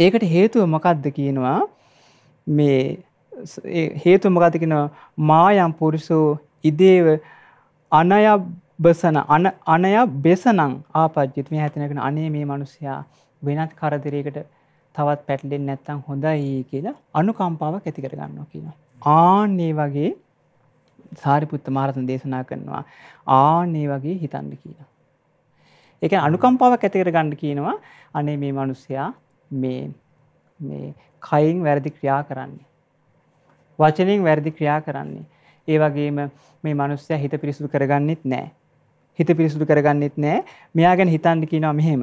[SPEAKER 2] ඒකට හේතුව මොකක්ද කියනවා මේ හේතු මොකද කියනවා මායම් පුරුෂෝ ඉදේව අනයබසන අන අනය බෙසනං ආපජ්ජිත මේ හැතනගෙන අනේ මේ මිනිසයා වෙනත් කරදරයකට තවත් පැටලෙන්නේ නැත්තම් හොඳයි කියලා අනුකම්පාවක් ඇති කර ගන්නවා කියනවා. ආන්නේ වගේ සාරිපුත්ත මහරහතන් දේශනා කරනවා ආන්නේ වගේ හිතන්න කියලා. ඒ කියන්නේ අනුකම්පාවක් ඇති කර ගන්න කියනවා අනේ මේ මිනිසයා මේ මේ කයින් වැරදි ක්‍රියා කරන්නේ වචනෙන් වැරදි ක්‍රියා කරන්නේ. ඒ වගේම මේ මනුස්සයා හිත පිරිසුදු කරගන්නෙත් නැහැ. හිත පිරිසුදු කරගන්නෙත් නැහැ. මෙයා ගැන හිතන්න කියනවා මෙහෙම.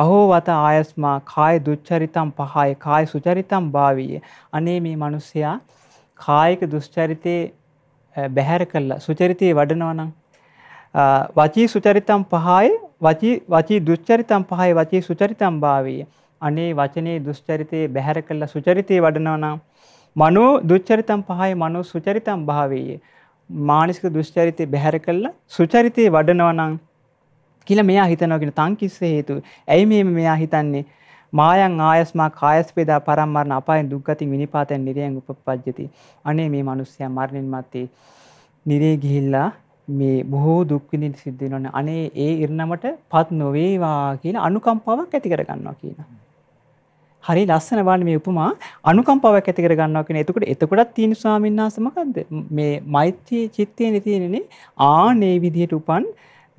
[SPEAKER 2] අහෝ වත ආයස්මා කාය දුච්චරිතම් පහය කාය සුචරිතම් භාවීය. අනේ මේ මනුස්සයා කායික දුස්චරිතේ බැහැර කළා සුචරිතේ වඩනවා නම් වචී සුචරිතම් පහය වචී වචී දුස්චරිතම් පහය වචී සුචරිතම් භාවීය. අනේ වචනේ දුස්චරිතේ බැහැර කළා සුචරිතේ වඩනවා නම් මනෝ දුච්චරිතම් පහය මනෝ සුචරිතම් භාවයේ මානසික දුෂ්චරිතය බැහැර කළා සුචරිතය වඩනවා නම් කියලා මෙයා හිතනවා කියන තංකිස්ස හේතු. ඇයි මේ මෙයා හිතන්නේ? මායන් ආයස්මා කායස්පේදා පරම්මරණ අපායන් දුක්ගතින් විනිපාතෙන් නිරයන් උපපජ්ජති. අනේ මේ මිනිස්සයා මරණින් මත්තේ නිරේ ගිහිල්ලා මේ බොහෝ දුක් විඳින්න සිද්ධ වෙනවනේ. අනේ ඒ ඉරණමටපත් නොවේවා කියලා අනුකම්පාවක් ඇති කරගන්නවා කියනවා. හරි ලස්සන වානේ මේ උපමා අනුකම්පාවක් ඇති කර ගන්නවා කියන. එතකොට එතකොටත් තියෙන ස්වාමීන් වහන්සේ මොකද්ද? මේ මෛත්‍රී චිත්තයේනේ තියෙන්නේ ආනේ විදිහට උපන්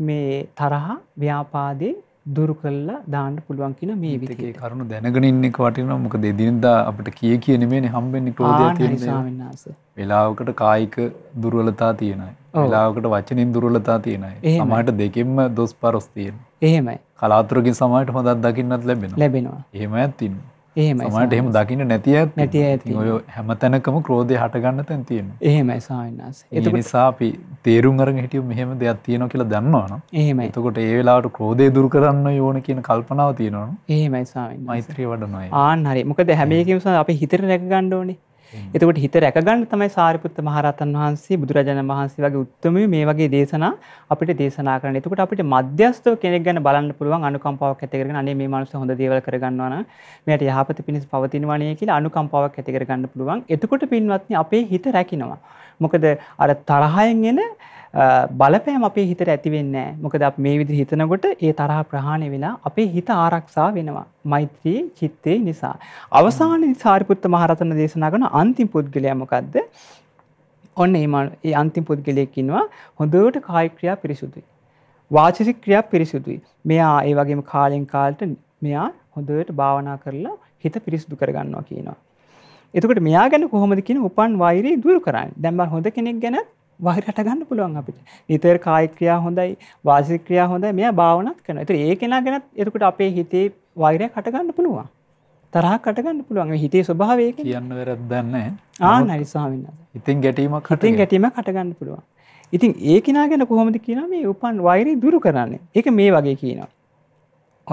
[SPEAKER 2] මේ තරහ ව්‍යාපාදේ දුරු කළා දාන්න පුළුවන් කියන මේ විදිහේ කරුණ
[SPEAKER 1] දැනගෙන ඉන්න එක වටිනවා. මොකද එදිනදා අපිට කිය කිය නෙමෙයිනේ හම්බෙන්නේ ක්‍රෝධය තියෙන ස්වාමීන් වහන්සේ. වෙලාවකට කායික දුර්වලතා තියෙන අය. වෙලාවකට වචනින් දුර්වලතා තියෙන අය. සමහරට දෙකෙන්ම දොස් පරොස් තියෙන. එහෙමයි. කලාතුරකින් සමහරට හොඳක් දකින්නත් ලැබෙනවා. ලැබෙනවා. එහෙමයක් තියෙනවා. එහෙමයි සමහරට එහෙම දකින්න නැති ඇත් නැති ඇති ඔය හැම තැනකම ක්‍රෝධය හටගන්න තැන් තියෙන
[SPEAKER 2] එහෙමයි සාවින්නාස
[SPEAKER 1] ඒ නිසා අපි තේරුම් අරන් හිටියොත් මෙහෙම දෙයක් තියෙනවා කියලා දන්නවනම් එහෙමයි එතකොට ඒ වෙලාවට ක්‍රෝධය දුරු කරන්න ඕන කියන කල්පනාව තියෙනවනේ
[SPEAKER 2] එහෙමයි සාවින්නාස මෛත්‍රිය වඩනවා ආන් හරි මොකද හැම එකකින්ම අපි හිතට රැක ගන්න ඕනේ එතකොට හිත රැකගන්න තමයි සාරිපුත්ත මහරතන් වහන්සේ බුදුරජාණන් වහන්සේ වගේ උත්තමය මේ වගේ දේශනා අපිට දේශනා කරන්න. එතකොට අපිට මධ්‍යස්ථව කෙනෙක් ගැන බලන්න පුළුවන් අනුකම්පාවක් ඇති කරගෙන අනේ මේ මනුස්සයා හොඳ දේවල් කරගන්නවා නම් මෙයාට යහපත පිණිස පවතිනවා නේ කියලා අනුකම්පාවක් ඇති කරගන්න පුළුවන්. එතකොට පින්වත්නි අපේ හිත රැකිනවා. මොකද අර තරහයෙන් එන බලපෑම අපේ හිතට ඇතිවෙන්නේ මොකද අප මේ විදිහට හිතනකොට ඒ තරහ ප්‍රහාණය වෙලා අපේ හිත ආරක්ෂා වෙනවා මෛත්‍රී චිත්තේ නිසා අවසානයේ සාරිපුත්ත මහරතන දේශනා කරන අන්තිම පුද්ගලයා මොකද්ද ඔන්න ඒ අන්තිම පුද්ගලයෙක් ඉන්නවා හොඳට කාය ක්‍රියා පිරිසුදුයි වාචික ක්‍රියා පිරිසුදුයි මෙයා ඒ වගේම කාලෙන් කාලට මෙයා හොඳට භාවනා කරලා හිත පිරිසුදු කරගන්නවා කියනවා එතකොට මෙයා ගැන කොහොමද කියන උපන් වෛරය දුරු කරන්නේ දැන් හොඳ කෙනෙක් ගැනත් වහිරට ගන්න පුළුවන් අපිට. නිතර කායික ක්‍රියා හොඳයි, වාචික ක්‍රියා හොඳයි. මෙයා භාවනාත් කරනවා. ඒතර ඒ කෙනා ගැනත් එතකොට අපේ හිතේ වෛරය හට ගන්න පුළුවන්. තරහක් හට ගන්න පුළුවන්. මේ හිතේ ස්වභාවය කියන්නේ. කියන්න වැරද්දක් නැහැ. ආ නරි ස්වාමීන් වහන්සේ. ඉතින් ගැටීමක් හට ඉතින් ගැටීමක් හට ගන්න පුළුවන්. ඉතින් ඒ කෙනා ගැන කොහොමද කියනවා මේ උපන් වෛරය දුරු කරන්නේ. ඒක මේ වගේ කියනවා.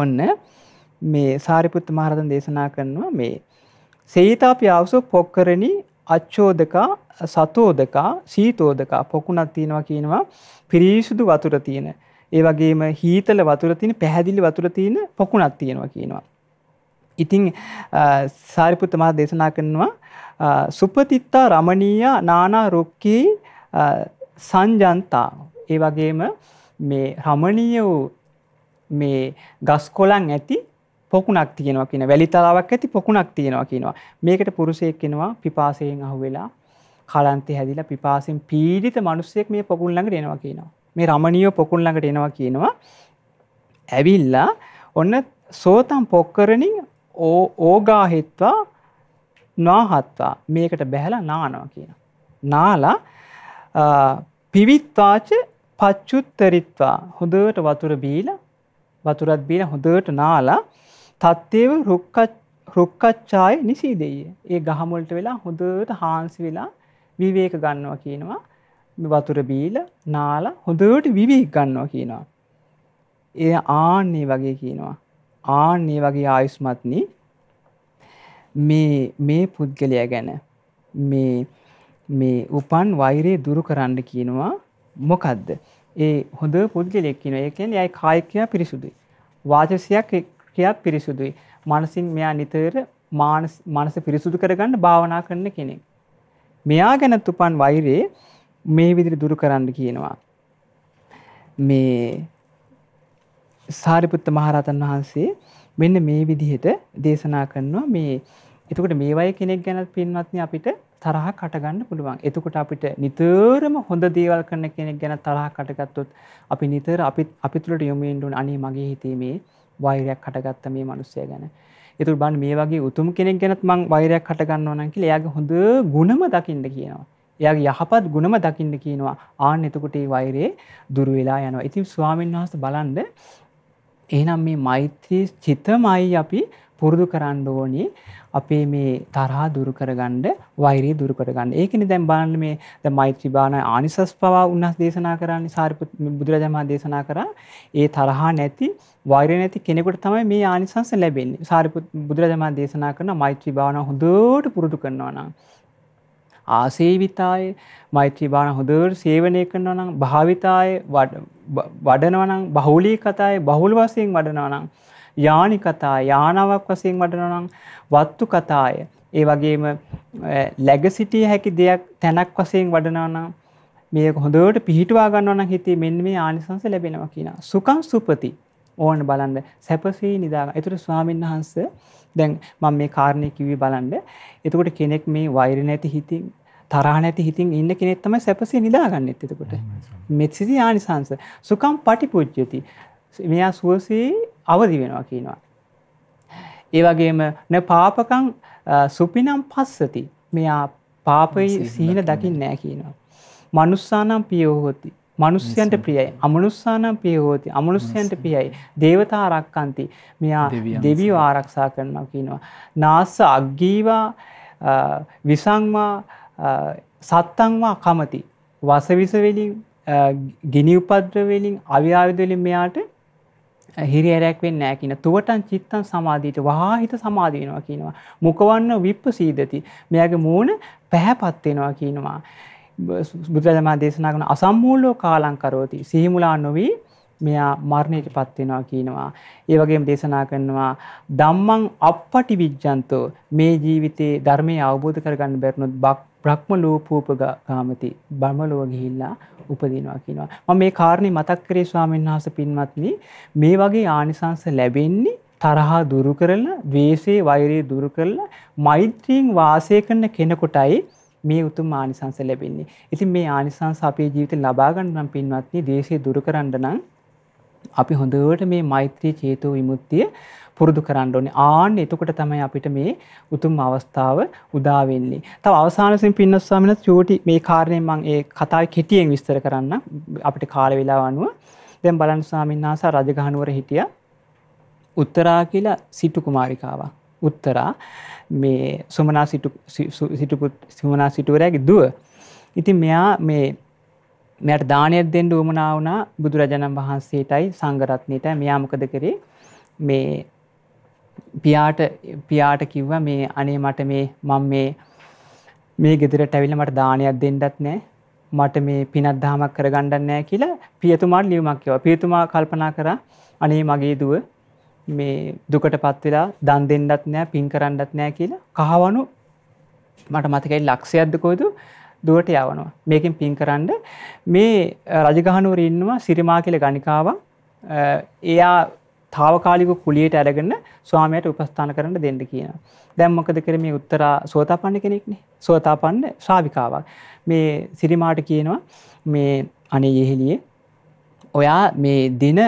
[SPEAKER 2] ඔන්න මේ සාරිපුත්ත මහරහතන් දේශනා කරනවා මේ සේීතාපි ආවසෝ පොක්කරණී අච්චෝදකා සතෝදකා සීතෝදකා පොකුණක් තියෙනවා කියනවා පිරිසුදු වතුර තියෙන. ඒ වගේම හීතල වතුර තියෙන පැහැදිලි වතුර තියෙන පොකුණක් තියෙනවා කියනවා. ඉතින් සාරිපුත්ත මහ දේශනා කරනවා සුපතිත්තා රමණීය නානා රොක්කී සංජන්තා. ඒ වගේම මේ රමණීය වූ මේ ගස්කොලන් ඇති පොකුණක් තියෙනවා කියන වැලිතලාවක් ඇති පොකුණක් තියෙනවා කියනවා. මේකට පුරුෂයෙක් කෙනවා පිපාසයෙන් අහුවෙලා කලන්තේ හැදිලා පිපාසයෙන් පීඩිත මිනිස්සෙක් මේ පොකුණ ළඟට එනවා කියනවා. මේ රමණීය පොකුණ ළඟට එනවා කියනවා. ඇවිල්ලා ඔන්න සෝතම් පොක්කරණින් ඕගාහෙත්වා නාහත්වා මේකට බැහැලා නානවා කියනවා. නාලා පිවිත්වාච පච්චුත්තරිත්වා හොඳට වතුර බීලා වතුරත් බීලා හොඳට නාලා තත්ත්වව රුක්කච්ඡාය නිසීදෙය. ඒ ගහමුලට වෙලා හොඳට හාන්සි වෙලා විවේක ගන්නවා කියනවා. වතුර බීල නාල හොඳට විවේක ගන්නවා කියනවා. එය ආන්නේ වගේ කියනවා. ආන්නේ වගේ ආයුස්මත්නි මේ මේ පුද්ගලයා ගැන මේ මේ උපන් වෛරය දුරු කරන්න කියනවා මොකක්ද ඒ හොඳ පුද්ගලෙක් කියන ඒ කියන්නේ අය කායිකයා පිරිසුදුයි වාචසියක් ක්‍රියා පිරිසුදුයි. මනසින් මෙයා නිතර මානස පිරිසුදු කරගන්න භාවනා කරන කෙනෙක්. මෙයා ගැන තුපන් වෛරේ මේ විදිහට දුරු කරන්න කියනවා. මේ සාරිපුත්ත මහරහතන් වහන්සේ මෙන්න මේ විදිහට දේශනා කරනවා මේ එතකොට මේ වගේ කෙනෙක් ගැන පින්වත්නි අපිට තරහ කටගන්න පුළුවන්. එතකොට අපිට නිතරම හොඳ දේවල් කරන කෙනෙක් ගැන තරහ කටගත්තොත් අපි නිතර අපි අපි තුළට යොමු වෙන්න ඕන අනේ මගේ හිතේ මේ වෛරයක් හටගත්ත මේ මනුස්සය ගැන. ඒතුළු බන් මේ වගේ උතුම් කෙනෙක් ගැනත් මං වෛරයක් හටගන්නවා නම් කියලා එයාගේ හොඳ ගුණම දකින්න කියනවා. එයාගේ යහපත් ගුණම දකින්න කියනවා. ආන් එතකොට ඒ වෛරේ දුරු වෙලා යනවා. ඉතින් ස්වාමීන් වහන්සේ බලන්න එහෙනම් මේ මෛත්‍රී චිතමයි අපි පුරුදු කරන්න ඕනි අපේ මේ තරහා දුරු කරගන්න වෛරය දුරු කරගන්න. ඒකනේ දැන් බලන්න මේ දැන් මෛත්‍රී භාවනා ආනිසස් පවා උන්වහන්සේ දේශනා කරන්නේ සාරිපුත් බුදුරජාණන් දේශනා කරා. ඒ තරහා නැති වෛරය නැති කෙනෙකුට තමයි මේ ආනිසංස ලැබෙන්නේ. සාරිපුත් බුදුරජාණන් දේශනා කරන මෛත්‍රී භාවනාව හොඳට පුරුදු කරනවා නම් ආසේවිතාය මෛත්‍රී භාවනාව හොඳට සේවනය කරනවා නම් භාවිතාය වඩනවා නම් බහුලී කතාය බහුල වශයෙන් වඩනවා නම් යානි කතා යානාවක් වශයෙන් වඩනවා නම් වත්තු කතාය ඒ වගේම läග සිටිය හැකි දෙයක් තැනක් වශයෙන් වඩනවා නම් මේක හොඳට පිහිටුවා ගන්නවා නම් හිතේ මෙන්න මේ ආනිසංස ලැබෙනවා කියනවා. සුඛං සුපති ඕන බලන්න සැපසේ නිදාගන්න. ඒතර ස්වාමීන් වහන්සේ දැන් මම මේ කාරණේ කිව්වේ බලන්න. එතකොට කෙනෙක් මේ වෛර නැති හිතින් තරහ නැති හිතින් ඉන්න කෙනෙක් තමයි සැපසේ නිදාගන්නෙත් එතකොට. මෙත්සිති ආනිසංස සුඛම් පටිපුජ්ජති. මෙයා සුවසේ අවදි වෙනවා කියනවා. ඒ වගේම න පාපකම් සුපිනම් පස්සති. මෙයා පාපයි සීන දකින්නේ නැහැ කියනවා. මනුස්සානම් පියෝ හොති. මනුස්්‍යයන්ට ප්‍රියයි අමනුස්සානම් පිය හෝති අමනුස්්‍යයන්ට පියයි දේවතා රක්කන්ති මෙයා දෙවියෝ ආරක්ෂා කරනවා කියනවා. නාස්ස අග්ගීවා විසංවා සත්තංවා කමති වසවිසවෙලින් ගිනි උපද්‍රවෙලින් අව්‍යාවිදවලින් මෙයාට හිරියරැක් වෙන්න නෑ කියන තුවටන් චිත්තන් සමාධීට වහාහිත සමාධීනවා කියනවා. මොකවන්න විප්ප සීදති මෙයාගේ මූුණ පැහැපත්වෙනවා කියනවා. බුදුරජාණන් දේශනා කරන අසම්මූලෝ කාලං කරෝති සිහිමුලා නොවි මෙයා මරණයටපත් වෙනවා කියනවා. ඒ වගේම දේශනා කරනවා ධම්මං අපපටි විජ්ජන්තෝ මේ ජීවිතේ ධර්මය අවබෝධ කරගන්න බැරිනොත් බ්‍රහ්ම ලෝකෝපගාමති බ්‍රහ්මලෝක ගිහිල්ලා උපදිනවා කියනවා. මම මේ කාරණේ මතක් කරේ ස්වාමීන් වහන්සේ පින්වත්නි මේ වගේ ආනිසංස ලැබෙන්නේ තරහා දුරු කරලා, ද්වේෂේ, වෛරේ දුරු කරලා මෛත්‍රියෙන් වාසය කරන කෙනෙකුටයි මේ උතුම් ආනිසංස ලැබෙන්නේ. ඉතින් මේ ආනිසංස අපේ ජීවිතේ ලබා ගන්න නම් පින්වත්නි, දේශේ දුරු කරන්න නම් අපි හොඳට මේ මෛත්‍රී චේතෝ විමුක්තිය පුරුදු කරන්න ඕනේ. ආන්න එතකොට තමයි අපිට මේ උතුම් අවස්ථාව උදා වෙන්නේ. තව අවසානයෙන් පින්නස් ස්වාමීන් චූටි මේ කාරණේ මම ඒ කතාවේ කෙටියෙන් විස්තර කරන්න අපිට කාල වේලාව අනුව. දැන් බලන්න ස්වාමීන් වහන්සේ රජගහනුවර හිටියා. උත්තරා කියලා සිටු කුමාරිකාවක්. උත්තරා මේ සුමනා සුමනා සිටුවරයාගේ දුව. ඉතින් මෙයා මේ මෙයට දානයක් දෙන්න උවමනා වුණා බුදුරජාණන් වහන්සේටයි සංඝරත්නයට මෙයා මොකද කරේ මේ පියාට පියාට කිව්වා මේ අනේ මට මේ මම මේ මේ ගෙදරට ඇවිල්ලා මට දානයක් දෙන්නත් නැහැ මට මේ පිනක් දහමක් කරගන්නත් නැහැ කියලා පියතුමාට ලියුමක් කිව්වා. පියතුමා කල්පනා කරා අනේ මගේ දුව මේ දුකට පත් වෙලා දන් දෙන්නත් නෑ පින් කරන්නත් නෑ කියලා කහවනු මට මතකයි ලක්ෂයක්දකොයිතු දුවට යවනවා මේකින් පින් කරන්න මේ රජගහනුවර ඉන්නවා සිරිමා කියල ගනිකාව එයා තාවකාලික කුලියට ඇරගන්න ස්වාමයට උපස්ථාන කරන්න දෙන්න කියන දැම්මකද කර මේ උත්තරා සෝතාපන්න කෙනෙක්නේ සෝතාපන්න ශ්‍රාවිකාවක් මේ සිරිමාට කියනවා මේ අනේ යෙහෙලියේ ඔයා මේ දින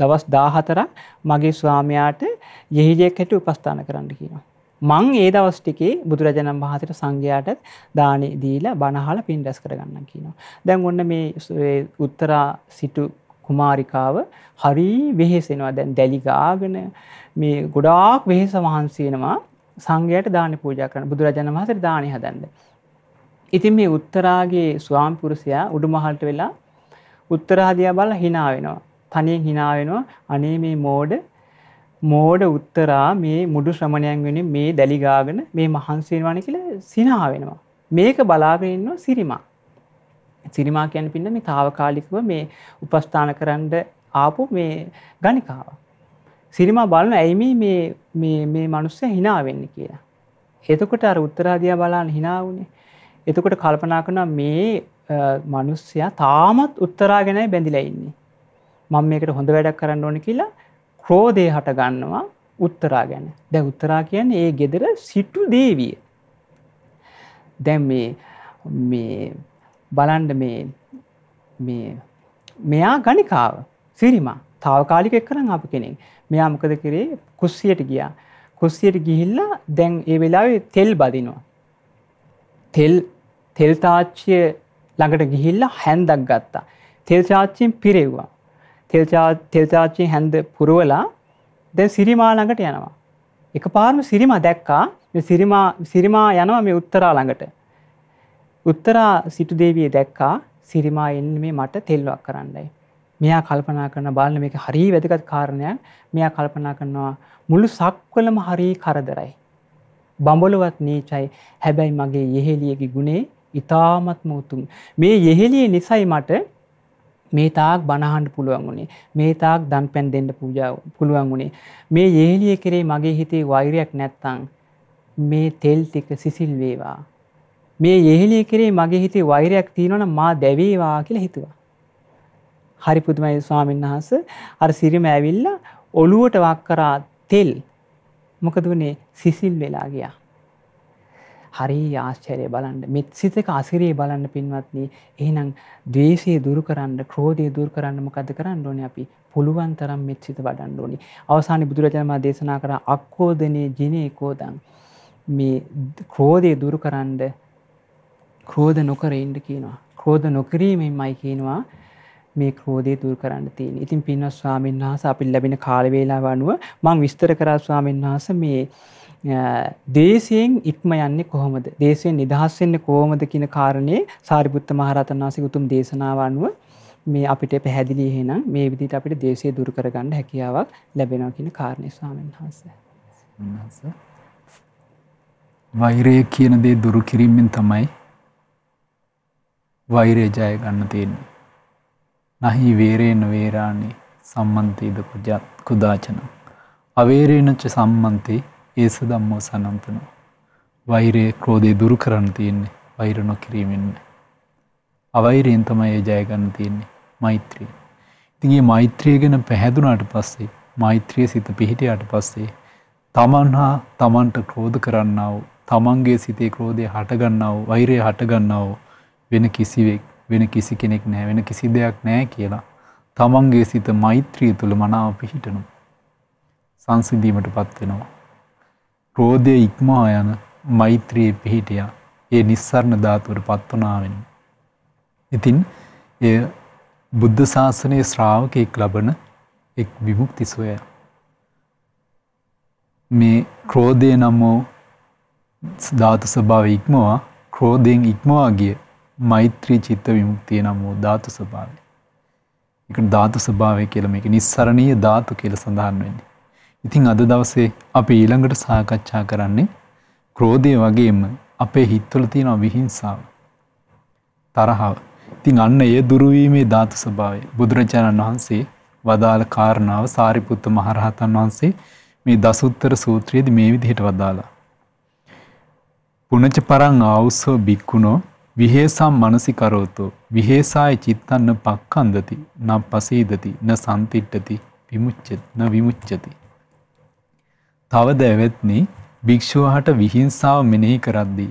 [SPEAKER 2] දවස් දාහතරක් මගේ ස්වාමයාට යෙහිජයක් හැට උපස්ථාන කරන්න කියනවා. මං ඒ දවස් ටිකේ බුදුරජාණන් වහන්සේට සංඝයාටත් දානේ දීලා බණහල පින් රැස් කරගන්න කියනවා. දැන් ඔන්න මේ උත්තරා සිටු කුමාරිකාව හරි වෙහෙසෙනවා. දැන් දැලි ගාගෙන මේ ගොඩාක් වෙහෙස වහන්සි වෙනවා සංඝයාට දානේ පූජා කරන්න. බුදුරජාණන් වහන්සේට දානේ හදන්න. ඉතින් මේ උත්තරාගේ ස්වාමි පුරුෂයා උඩුමහල්ට වෙලා උත්තරාදියා බලලා hina වෙනවා. තනියෙන් හිනාවෙනවා අනේ මේ මෝඩ මෝඩ උත්තරා මේ මුඩු ශ්‍රමණයන් වෙන මේ දැලිගාගෙන මේ මහන්සේවාන කියල සිනාවෙනවා. මේක බලාගෙනන්න සිරිමා. සිරිමා කියැන පින්න මේ තාවකාලිකව මේ උපස්ථාන කරන්න ආපු මේ ගනිකාව. සිරිමා බලන ඇයිම මේ මනුස්සය හිනාවෙන්න කියලා. එතකොට අර උත්තරාධිය බලාන්න හිනාවුණේ. එතකොට කල්පනා කනා මේ මනුස්්‍යයා තාමත් උත්තරා ගැනයි බැඳිලඉන්නේ. මම මේකට හොඳ වැඩක් කරන්න ඕන කියලා ක්‍රෝධය හට ගන්නවා උත්තරා ගැන දැ උත්තරා කියන්න ඒ ගෙදර සිට්ටු දේවිය දැන් මේ මේ බලන්ඩ මේ මේ මෙයා ගනිකාව සිරිමා තාවකාලික කරන අප කෙනෙක් මෙයා මොකද කරේ කුස්සියට ගියා කුස්සියට ගිහිල්ලා දැන් ඒ වෙලාවේ තෙල් බදිනවා තෙල් තෙල්තාච්චිය ළඟට ගිහිල්ලා හැන්දක් ගත්තා තෙල්තාච්චයෙන් පිරෙව්වා තෙල්චාච්චි හැන්ද පුරුවලා දැ සිරිමා ළඟට යනවා. එක පාර්ම සිරිමා දැක්කා සිරිමා යනවා මේ උත්තරා ළඟට. උත්තරා සිටු දේවිය දැක්කා සිරිමා එන්න මේ මට තෙල්ලුවක් කරන්නයි. මෙයා කල්පනා කරන බාලන මේක හරි වැදගත් කාරණයක් මෙයා කල්පනා කරනවා මුළු සක්වලම හරි කරදරයි. බඹලුවත් නීචයි හැබැයි මගේ යෙහෙලියගේ ගුණේ ඉතාමත්ම උතුම්. මේ යෙහෙලිය නිසයි මට මේ තාක් බණහන්ඩ පුළුවන් වුණේ මේ තාක් දන් පැන් දෙන්න පූජාව පුළුවන් වුණේ මේ ඒලිය කරේ මගේ හිතේ වෛරයක් නැත්තං මේ තෙල් ටික සිසිල් වේවා මේ ඒලිය කරේ මගේ හිතේ වෛරයක් තියෙනවන මා දැවේවා කියලා හිතුවා හරි පුදුමයි ස්වාමීන් වහන්ස අර සිරිම ඇවිල්ලා ඔළුවට වක් කරා තෙල් මොකද වනේ සිසිල් වෙලා ගියා හරි ආශ්චරය බලන්න මෙත් සිතක අසිරයේ බලන්න පින්වත්න්නේ එහනම් දේශය දුරු කරන්න ක්‍රෝධය දුර කරන්න මොකද කරන්න ඕන අපි පුළුවන් තරම් මෙත් සිත වඩන්න ඕනි අවසානි බුදුරජාණමා දේශනා කර අක්කෝදනය ජිනේ කෝදන් මේ ක්‍රෝධය දුරු කරන්න ක්‍රෝධ නොකර ඉන්ඩ කියනවා ක්‍රෝධ නොකිරීමෙන් මයි කියනවා මේ ක්‍රෝධය දුර කරන්න තියෙන ඉතින් පින්න ස්වාමෙන් වහස අපි ලැබෙන කාලවේලා වනුව මං විස්තර කරා ස්වාමෙන් වහස මේ දේශයෙන් ඉක්ම යන්නේ කොහොමද? දේශයෙන් නිදහස් වෙන්නේ කොහොමද කියන කාරණේ සාරිපුත්ත මහරහතන් වහන්සේගේ උතුම් දේශනාව අනුව මේ අපිට පැහැදිලි එහෙනම් මේ විදිහට අපිට දේශය දුරු කරගන්න හැකියාවක් ලැබෙනවා කියන කාරණේ ස්වාමීන් වහන්සේ.
[SPEAKER 1] වෛරය කියන දේ දුරු කිරීමෙන් තමයි වෛරය ජය ගන්න තියෙන්නේ. නහි වේරේන වේරාණි සම්මන්තේද කුජත් කුදාචන අවේරේනච සම්මන්තේ ඒස දම්මෝ සනන්තනවා. වෛරය ක්‍රෝධය දුරු කරන්න තියෙන්නේ වෛර නොකිරීමෙන්න. අවෛරයෙන් තමයි ඒ ජයගන්න තියෙන්නේ මෛත්‍රී. ඉතිගේ මෛත්‍රිය ගැන පැහැදුනාට පස්සේ මෛත්‍රිය සිත පිහිටයාට පස්සේ තමන් හා තමන්ට ක්‍රෝධ කරන්නාව තමන්ගේ සිතේ ක්‍රෝධය හටගන්නාව වෛරය හටගන්නාව වෙන කිසිවෙක් වෙන කිසි කෙනෙක් නෑ වෙන කිසි දෙයක් නෑ කියලා තමන්ගේ සිත මෛත්‍රිය තුළ මනාව පිහිටනු සංසිදීමට පත්වෙනවා. ක්‍රෝධය ඉක්මහා යන මෛත්‍රයේ පිහිටියා. ඒ නිස්සරණ ධාතුවට පත් වුණා වෙනවා. ඉතින් එය බුද්ධ ශාසනයේ ශ්‍රාවකෙක් ලබන එක් විමුක්ති සොයා. මේ ක්‍රෝධය නම් වූ ධාතු ස්වභාවය ඉක්මවා ක්‍රෝධයෙන් ඉක්මවා ගිය මෛත්‍රී චිත්ත විමුක්තිය නම් වූ ධාතු ස්වභාවය. ඒක ධාතු ස්වභාවය කියලා මේක නිස්සරණීය ධාතු කියලා සඳහන් වෙන්නේ. ඉතින් අද දවසේ අපි ඊළඟට සාකච්ඡා කරන්නේ ක්‍රෝධය වගේම අපේ හිත්වල තියෙන විහිංසාව. තරහව. ඉතින් අන්න ඒ දුරුවීමේ ධාතු ස්වභාවය බුදුරජාණන් වහන්සේ වදාළ කාරණාව සාරිපුත්ත මහරහතන් වහන්සේ මේ දසුත්තර සූත්‍රයේදී මේ විදිහට වදාලා. පුනච පරං ආවුස්සෝ බික්කුණෝ විහේසම් මනසිකරෝතෝ විහේසාය චිත්තන්න පක්කන්දති නම් පසීදති න සන්තිට්ටති විමුච්චති න විමුච්චති තව දැවැත්නි භික්‍ෂුවහට විහිංසාව මෙනෙහි කරද්දී.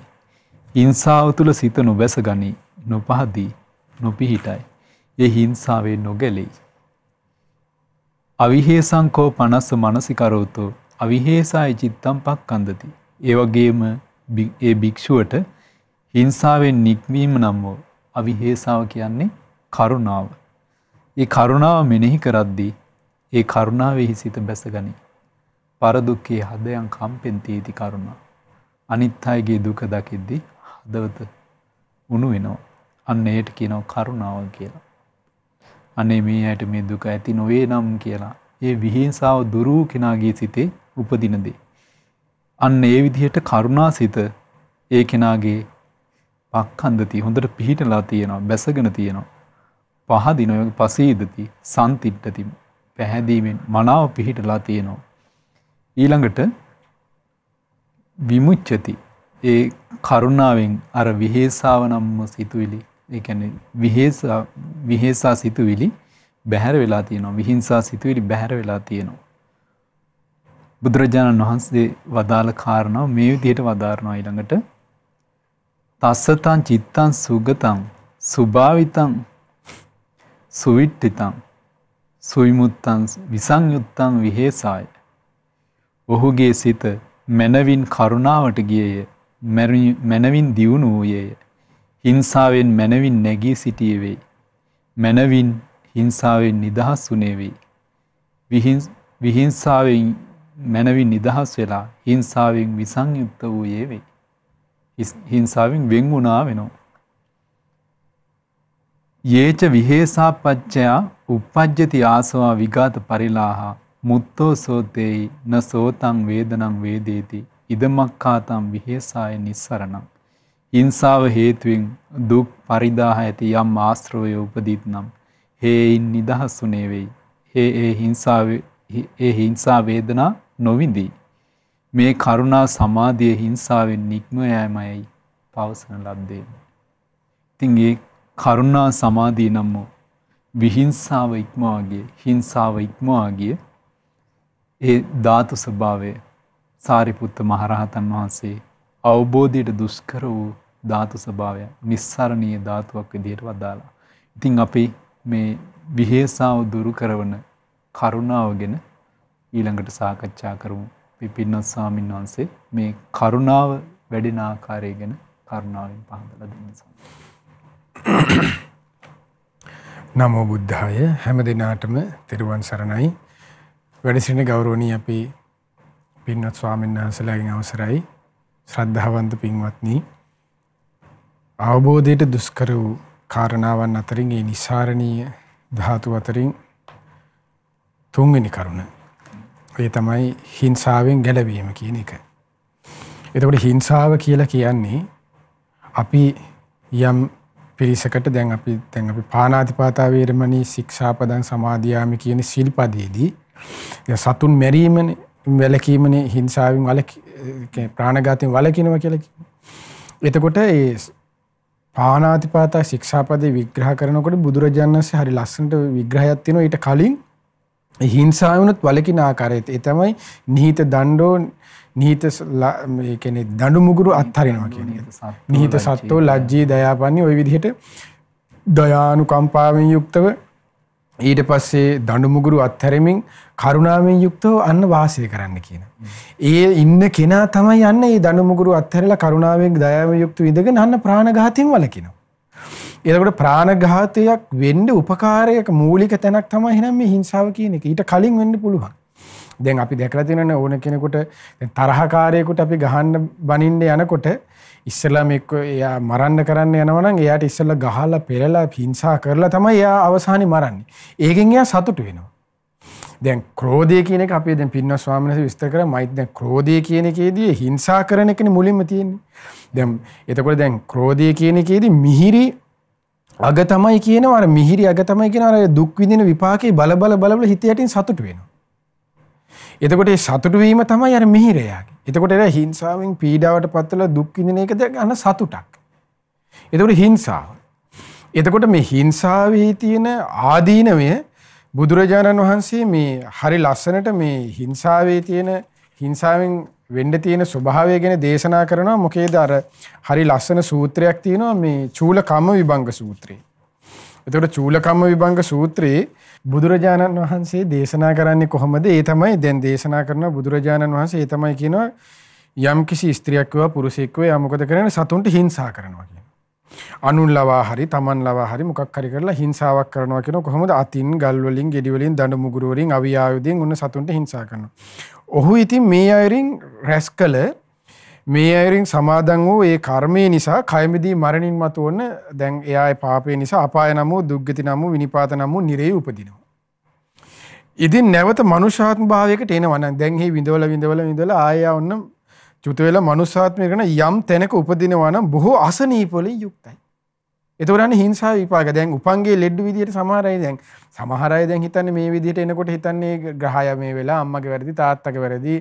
[SPEAKER 1] ඉන්සාව තුළ සිත නොබැස ගනී නොපහදී නොපිහිටයි. ඒ හිංසාවේ නොගැලෙයි. අවිහේසංකෝ පනස්ස මනසිකරෝතෝ අවිහේසාය චිත්තම් පක් කන්දති. ඒවගේම ඒ භික්‍ෂුවට හිංසාවෙන් නික්වීම නම් වෝ අවිහේසාව කියන්නේ කරුණාව. ඒ කරුණාව මෙනෙහි කරද්දී ඒ කරුණාවෙහි සිත බැසගනී. පරදුක්කේ හදයන් කම්පෙන්ති ඇති කරුණ. අනිත් අයගේ දුක දකිද්දි හදවත උණු වෙනවා. අන්න ඒයට කියනව කරුණාව කියලා. අනේ මේ අයට මේ දුක ඇති නොවේ නම් කියලා. ඒ විහිංසාාව දුරූ කෙනාගේ සිතේ උපදිනදේ. අන්න ඒ විදිහට කරුණා සිත ඒ කෙනාගේ පක්කන්දති හොඳට පිහිටලා තියෙනවා බැසගෙන තියෙනවා. පහදිනොය පසීදති සන්තිට්ටති පැහැදීමෙන් මනාව පිහිටලා තියෙනවා. ඊළඟට විමුච්චති ඒ කරුණාවෙන් අර විහේසාව නම් සිතුවිලි ඒ කියන්නේ විහේසා විහේසා සිතුවිලි බැහැර වෙලා තියෙනවා විහිංසා සිතුවිලි බැහැර වෙලා තියෙනවා බුදුරජාණන් වහන්සේ වදාළ කාරණා මේ විදිහට වදාරනවා ඊළඟට තස්සතං චිත්තං සුගතං සුභාවිතං සුවිට්ඨිතං සුවිමුත්තං විසංයුත්තං විහෙසාය ඔහුගේ සිත මැනවින් කරුණාවට ගියය මැනවින් දියුණු වූයේය. හිංසාවෙන් මැනවින් නැගී සිටිය වෙයි. මැනවින් හිංසාවෙන් නිදහස් වුණේ වෙයි. විහිංසාවෙන් මැනවින් නිදහස් වෙලා හිංසාවෙන් විසංයුක්ත වූයේ වෙයි. හිංසාවෙන් වෙන් වුණා වෙනවා. යේච විහෙසා පච්චයා උපපජ්ජති ආසවා විගාත පරිලාහා මුත්තෝ සෝතේයි නසෝතං වේදනං වේදේති ඉදමක්කාතං විහෙසාය නිස්සරණං හිංසාව හේතුවෙන් දුක් පරිදාහ ඇති යම් ආශ්‍රවය උපදිත් නම් හේයින් නිදහසුනේ වෙයි ඒ ඒ හිංසාවේ ඒ හිංසා වේදනා නොවිඳී මේ කරුණා සමාධිය හිංසාවෙන් නික්ම යෑමයි පවසන ලද්දේ. ඉතින් ඒ කරුණා සමාධිය නම් විහිංසාව ඉක්මවාගේ හිංසාව ඉක්මවාගේ ඒ ධාතු ස්වභාවය සාරිපුත්ත මහරහතන් වහන්සේ අවබෝධයට දුෂ්කර වූ ධාතු ස්වභාවය නිස්සරණීය ධාතුවක් විදිහට වදාලා. ඉතින් අපි මේ විහෙසාව දුරු කරන කරුණාව ගැන ඊළඟට සාකච්ඡා කරමු. පිපින්නොත් ස්වාමීන් වහන්සේ මේ කරුණාව වැඩෙන ආකාරය ගැන කරුණාවෙන් පහදලා දෙන්න.
[SPEAKER 3] *coughs* නමෝ බුද්ධාය හැම දිනාටම තෙරුවන් සරණයි. වැඩසිටින ගෞරවනීය අපේ පින්වත් ස්වාමීන් වහන්සේලාගෙන් අවසරයි ශ්‍රද්ධාවන්ත පින්වත්නි අවබෝධයට දුෂ්කර වූ කාරණාවන් අතරින් ඒ නිසරණීය ධාතු අතරින් තුන්වෙනි කරුණ ඒ තමයි හිංසාවෙන් ගැලවීම කියන එක. එතකොට හිංසාව කියලා කියන්නේ අපි යම් පිරිසකට දැන් අපි දැන් අපි පානාතිපාතා වේරමණී ශික්ෂාපදං සමාදියාමි කියන සිල්පදයේදී සතුන් මැරීමනේ වැලකීමනේ හිංසාවෙන් වල ප්‍රාණඝාතයෙන් වලකිනවා කියලා කියනවා. එතකොට ඒ පාණාතිපාතා ශික්ෂාපදේ විග්‍රහ කරනකොට බුදුරජාණන් වහන්සේ හරි ලස්සනට විග්‍රහයක් තියෙනවා ඊට කලින් හිංසාවනොත් වලකින ආකාරයට ඒ තමයි නිහිත දණ්ඩෝ නිහිත මේ කියන්නේ දඬු මුගුරු අත්හරිනවා කියන එක.
[SPEAKER 1] නිහිත සත්ත්ව
[SPEAKER 3] ලැජ්ජී දයාපන්නී ওই විදිහට දයානුකම්පාවෙන් යුක්තව ඊට පස්සේ දඬුමුගුරු අත්හැරමින් කරුණාවෙන් යුක්තව අන්න වාසය කරන්න කියන. ඒ ඉන්න කෙනා තමයි යන්න මේ දඬුමුගුරු අත්හැරලා කරුණාවෙන් දයාවෙන් යුක්ත විඳගෙන අන්න ප්‍රාණඝාතයෙන් වළකිනවා. එතකොට ප්‍රාණඝාතයක් වෙන්න උපකාරයක මූලික තැනක් තමයි එහෙනම් මේ හිංසාව කියන එක. ඊට කලින් වෙන්න පුළුවන්. දැන් අපි දැකලා තියෙනවනේ ඕන කෙනෙකුට දැන් තරහකාරයෙකුට අපි ගහන්න බනින්න යනකොට ඉස්සලා මේ එයා මරන්න කරන්න යනවනම් එයාට ඉස්සල්ලා ගහලා පෙරලා හිංසා කරලා තමයි එයා අවසානයේ මරන්නේ ඒකෙන් එයා සතුටු වෙනවා දැන් ක්‍රෝධය කියන එක අපේ දැන් පින්වත් ස්වාමීන් වහන්සේ විස්තර කරා මයිත් දැන් ක්‍රෝධය කියන එකේදී හිංසා කරන එකනේ මුලින්ම තියෙන්නේ. දැන් එතකොට දැන් ක්‍රෝධය කියන එකේදී මිහිරි අග තමයි කියනවා අර මිහිරි අග තමයි කියනවා අර දුක් විඳින විපාකේ බල බල බල බල හිත යටින් සතුට වෙනවා. එතකොට මේ සතුට වීම තමයි අර මිහිරයාගේ. එතකොට එන හිංසාවෙන් පීඩාවට පත්වලා දුක් විඳින එකද අන සතුටක්. එතකොට හිංසාව. එතකොට මේ හිංසාවේ තියෙන ආදීනමය බුදුරජාණන් වහන්සේ මේ හරි ලස්සනට මේ හිංසාවේ තියෙන හිංසාවෙන් වෙන්න තියෙන ස්වභාවය ගැන දේශනා කරනවා මොකේද අර හරි ලස්සන සූත්‍රයක් තියෙනවා මේ චූල කම්ම විභංග සූත්‍රය. එතකොට චූලකම්ම විභංග සූත්‍රයේ බුදුරජාණන් වහන්සේ දේශනා කරන්නේ කොහොමද? ඒ තමයි දැන් දේශනා කරන බුදුරජාණන් වහන්සේ ඒ තමයි කියනවා යම් කිසි ස්ත්‍රියක් වේවා පුරුෂයෙක් වේවා මොකද කරන්නේ? සතුන්ට හිංසා කරනවා කියන. අනුන් ලවා හරි තමන් ලවා හරි මොකක් හරි කරලා හිංසාවක් කරනවා කියන කොහොමද අතින් ගල් වලින් ගෙඩි වලින් දඬු මුගුරු වලින් අවියායුධයෙන් උන්න සතුන්ට හිංසා කරනවා. ඔහු ඉතින් මේ අයරින් රැස් කළ මේ අයරින් සමාදන් වූ ඒ කර්මය නිසා කයමදී මරණින් මතුවන දැන් එයාගේ පාපය නිසා අපාය නමෝ දුක්ගති නමෝ විනිපාත නමෝ නිරේ උපදිනවා. ඉතින් නැවත මනුෂ්‍යාත්ම භාවයකට එනවා නම් දැන් මේ විඳවල විඳවල විඳවල ආයෙ ආවොන්න චුත වෙලා මනුෂ්‍යාත්මයකට යම් තැනක උපදිනවා නම් බොහෝ අසනීපවලින් යුක්තයි. එතවරන්නේ හිංසා විපාක දැන් උපන්ගේ ලෙඩ් විදිහට සමහර අය දැන් සමහර අය දැන් හිතන්නේ මේ විදිහට එනකොට හිතන්නේ ග්‍රහය මේ වෙලා අම්මගේ වැරදි තාත්තගේ වැරදි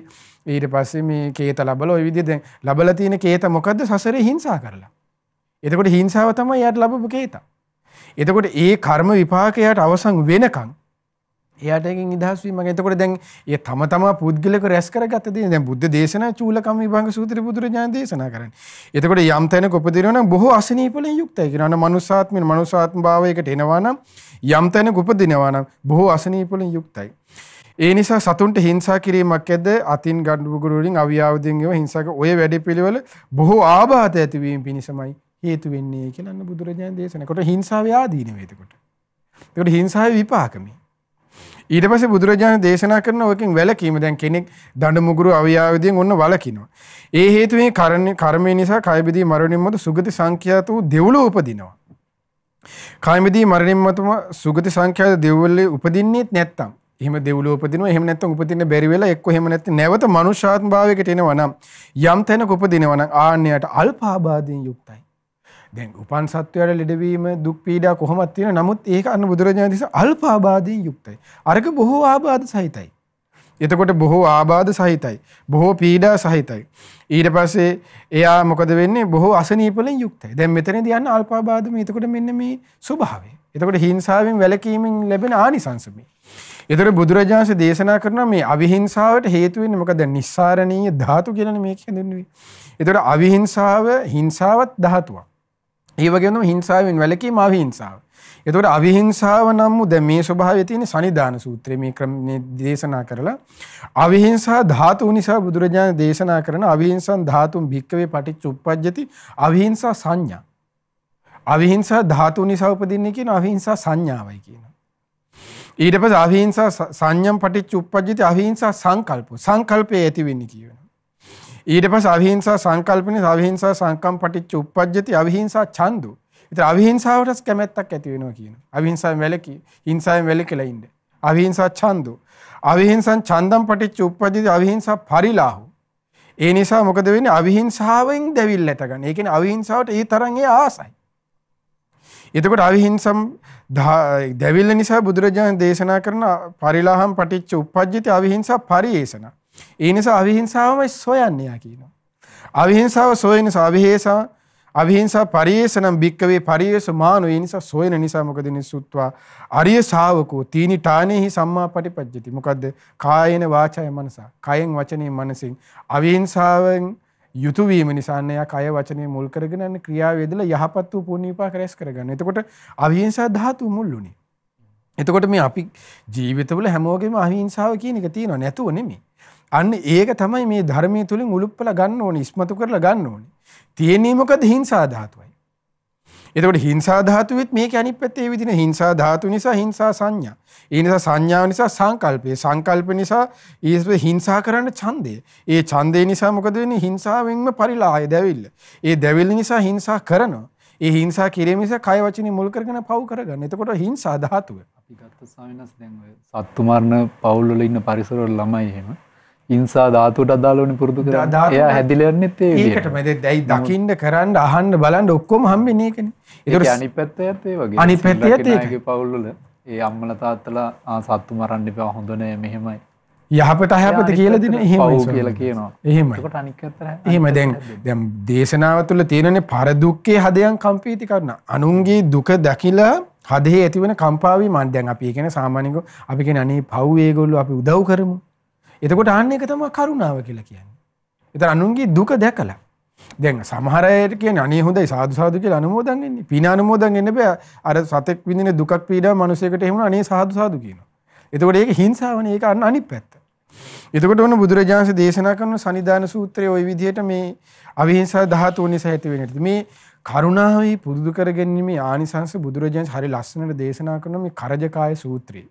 [SPEAKER 3] ඊට පස්සේ මේ කේත ලබලා ওই විදිහ දැන් ලබලා තියෙන කේත මොකද්ද සසරේ හිංසා කරලා. එතකොට හිංසාව තමයි යාට ලැබපු කේත. එතකොට ඒ කර්ම විපාකයට අවසන් වෙනකන් එයාට එකෙන් නිදහස් වීමක්. එතකොට දැන් ඒ තම තමා පුද්ගලික රැස් කරගත්ත දේ දැන් බුද්ධ දේශනා චූලකම් විභංග සූත්‍රය බුදුරජාණන් දේශනා කරන්නේ. එතකොට යම් තැනක උපදිනවා නම් බොහෝ අසනීපලෙන් යුක්තයි කියනවා. අන්න මනුසාත්මින මනුසාත්ම භාවයකට එනවා නම් යම් තැනක උපදිනවා නම් බොහෝ අසනීපලෙන් යුක්තයි. ඒ නිසා සතුන්ට හිංසා කිරීමක් ඇද්ද අතින් ගඩුගුරු වලින් අවියාවදින් ඒව හිංසක ඔය වැඩ පිළිවෙල බොහෝ ආබාධ ඇතිවීම පිණිසමයි හේතු වෙන්නේ කියලා අන්න බුදුරජාණන් දේශනා. කොට හිංසාවේ ආදීන වේතකොට. ඒකට හිංසාවේ විපාකමයි. ඊට පස්සේ බුදුරජාණන් දේශනා කරන ඔයකින් වැළකීම දැන් කෙනෙක් දඬු මුගුරු අවියාවදීන් ඔන්න වළකිනවා. ඒ හේතුවෙන් කර්මය නිසා කයබිදී මරණින් මතු සුගති සංඛ්‍යාත වූ දෙව්ලොව උපදිනවා. කයබිදී මරණින් මතුම සුගති සංඛ්‍යාත දෙව්ලොවේ උපදින්නේත් නැත්තම් එහෙම දෙව්ලොව උපදිනවා එහෙම නැත්නම් උපදින්න බැරි වෙලා එක්ක එහෙම නැත්නම් නැවත මනුෂ්‍යාත්ම භාවයකට එනවා නම් යම් තැනක උපදිනවා නම් ආන්නයට අල්පාබාධයෙන් යුක්තයි. දැන් උපන් සත්වයට ලෙඩවීම දුක් පීඩා කොහොමද තියෙන නමුත් ඒක අන්න බුදුරජාණන් වහන්සේ අල්ප ආබාධයෙන් යුක්තයි. අරක බොහෝ ආබාධ සහිතයි. එතකොට බොහෝ ආබාධ සහිතයි. බොහෝ පීඩා සහිතයි. ඊට පස්සේ එයා මොකද වෙන්නේ? බොහෝ අසනීපලෙන් යුක්තයි. දැන් මෙතනදී යන අල්ප ආබාධ මේ එතකොට මෙන්න මේ ස්වභාවය. එතකොට හිංසාවෙන් වැළකීමෙන් ලැබෙන ආනිසංස මේ. එතකොට බුදුරජාණන්සේ දේශනා කරන මේ අවිහිංසාවට හේතු වෙන්නේ මොකද? නිස්සාරණීය ධාතු කියලානේ මේක හඳුන්වන්නේ. එතකොට අවිහිංසාව හිංසාවත් ධාතුවක්. ඒ වගේම හිංසාවෙන් වැළකීම අවිහිංසාව. එතකොට අවිහිංසාව නම් දැන් මේ ස්වභාවය තියෙන සනිදාන සූත්‍රයේ මේ ක්‍රමනේ දේශනා කරලා අවිහිංසා ධාතු නිසා බුදුරජාණන් දේශනා කරන අවිහිංසං ධාතුම් භික්කවේ පටිච්ච උප්පජ්ජති අවිහිංසා සංඥා. අවිහිංසා ධාතු නිසා උපදින්නේ කියන අවිහිංසා සංඥාවයි කියනවා. ඊට පස්සේ අවිහිංසා සංඥම් පටිච්ච උප්පජ්ජති අවිහිංසා සංකල්ප. සංකල්පයේ ඇති වෙන්නේ කියනවා. ඊට පස්සේ අවිහිංසා සංකල්පනේ අවිහිංසා සංකම් පටිච්ච උප්පජ්ජති අවිහිංසා ඡන්දු. ඒතර අවිහිංසාවට කැමැත්තක් ඇති වෙනවා කියනවා. අවිහිංසාවෙන් වැළකී, හිංසාවෙන් වැළකීලා ඉන්න. අවිහිංසා ඡන්දු. අවිහිංසං ඡන්දම් පටිච්ච උප්පජ්ජති අවිහිංසා පරිලාහු. ඒ නිසා මොකද වෙන්නේ? අවිහිංසාවෙන් දැවිල්ල ඇත ගන්න. ඒ කියන්නේ අවිහිංසාවට ඒ තරම් ඒ ආසයි. එතකොට අවිහිංසම් දැවිල්ල නිසා බුදුරජාණන් දේශනා කරන පරිලාහම් පටිච්ච උප්පජ්ජිත අවිහිංසා පරිේෂණ ඒ නිසා අවිහිංසාවමයි සොයන්නේ යා කියනවා. අවිහිංසාව සොයන නිසා අවිහෙසා අවිහිංසා පරියේෂණම් භික්කවේ පරියේෂ මානෝ ඒ නිසා සොයන නිසා මොකද නිසුත්වා අරිය ශාවකෝ තීනි ඨානේහි සම්මා පටිපජ්ජති. මොකද්ද? කායේන වාචාය මනස. කයෙන් වචනේ මනසින් අවිහිංසාවෙන් යුතු වීම නිසා නෑ කය වචනේ මුල් කරගෙන යන ක්‍රියාවේ ඉඳලා යහපත් වූ පුණ්‍ය විපාක රැස් කරගන්න. එතකොට අවිහිංසා ධාතු මුල්ුණේ. එතකොට මේ අපි ජීවිතවල හැමෝගෙම අහිංසාව කියන එක තියෙනවා නැතුව නෙමෙයි. අන්න ඒක තමයි මේ ධර්මයේ තුලින් උලුප්පලා ගන්න ඕනේ, ඉස්මතු කරලා ගන්න ඕනේ. තියෙන්නේ මොකද හිංසා ධාතුවයි. එතකොට හිංසා ධාතුවෙත් මේක අනිත් පැත්තේ ඒ විදිහේ හිංසා ධාතු නිසා හිංසා සංඥා. ඒ නිසා සංඥාව නිසා සංකල්පය. සංකල්ප නිසා ඊස්ව හිංසා කරන්න ඡන්දය. ඒ ඡන්දේ නිසා මොකද වෙන්නේ? හිංසාවෙන්ම පරිලාහය දැවිල්ල. ඒ දැවිල්ල නිසා හිංසා කරනවා. ඒ හිංසා කිරීම නිසා කය වචනේ මුල් කරගෙන පව් කරගන්න. එතකොට හිංසා ධාතුව. අපි ගත්ත ස්වාමීන්
[SPEAKER 1] වහන්සේ දැන් ඔය සත්තු මරණ පවුල් වල ඉන්න පරිසරවල ළමයි එහෙම ඉන්සා ධාතුට
[SPEAKER 3] අදාලන පුරදු කර එයා හැදිලන්නෙත් ඒකට මෙද දැයි දකිින්ට කරන්න අහන්ඩ බලන්ඩ ඔක්කොම හම්බි නකන ඒ අනි
[SPEAKER 1] පැත්ත ඇතේ වගේ අනි පැත්ත ඇතේ පවුල්ලල ඒ අම්මල තාත්තලා සත්තු මරන්නි පවා හොඳනය මෙහෙමයි
[SPEAKER 3] යහපට අහැපත කියල දින එහෙම කියල කියනවා එහෙමට
[SPEAKER 1] අනිකතර එහෙම දැන්
[SPEAKER 3] දැම් දේශනාව තුළ තියෙනන පරදුක්කේ හදයන් කම්පීති කරන අනුන්ගේ දුක දකිලා හදේ ඇතිවන කම්පාවී මන්දයන් අපි කියෙන සාමානික අපි කෙන අනේ පව්ඒගොල්ලු අපි උදව් කරමු එතකොට ආන්න එක තමයි කරුණාව කියලා කියන්නේ. ඒතර අනුන්ගේ දුක දැකලා. දැන් සමහර අයට කියන්නේ අනේ හොඳයි සාදු සාදු කියලා අනුමෝදන් වෙන්නේ. පින අනුමෝදන් වෙන්න බෑ. අර සතෙක් විඳින දුකක් පීඩාව මිනිසෙකුට එහෙම අනේ සාදු සාදු කියනවා. එතකොට ඒක හිංසාවනේ ඒක අන්න අනිත් පැත්ත. එතකොට ඔන්න බුදුරජාණන්සේ දේශනා කරන සනිදාන සූත්‍රයේ ওই විදිහට මේ අවිහිංසා ධාතුව නිසා ඇති වෙන මේ කරුණාවයි පුරුදු කරගැනීමේ ආනිසංස බුදුරජාණන් හරි ලස්සනට දේශනා කරන මේ කරජකාය සූත්‍රය.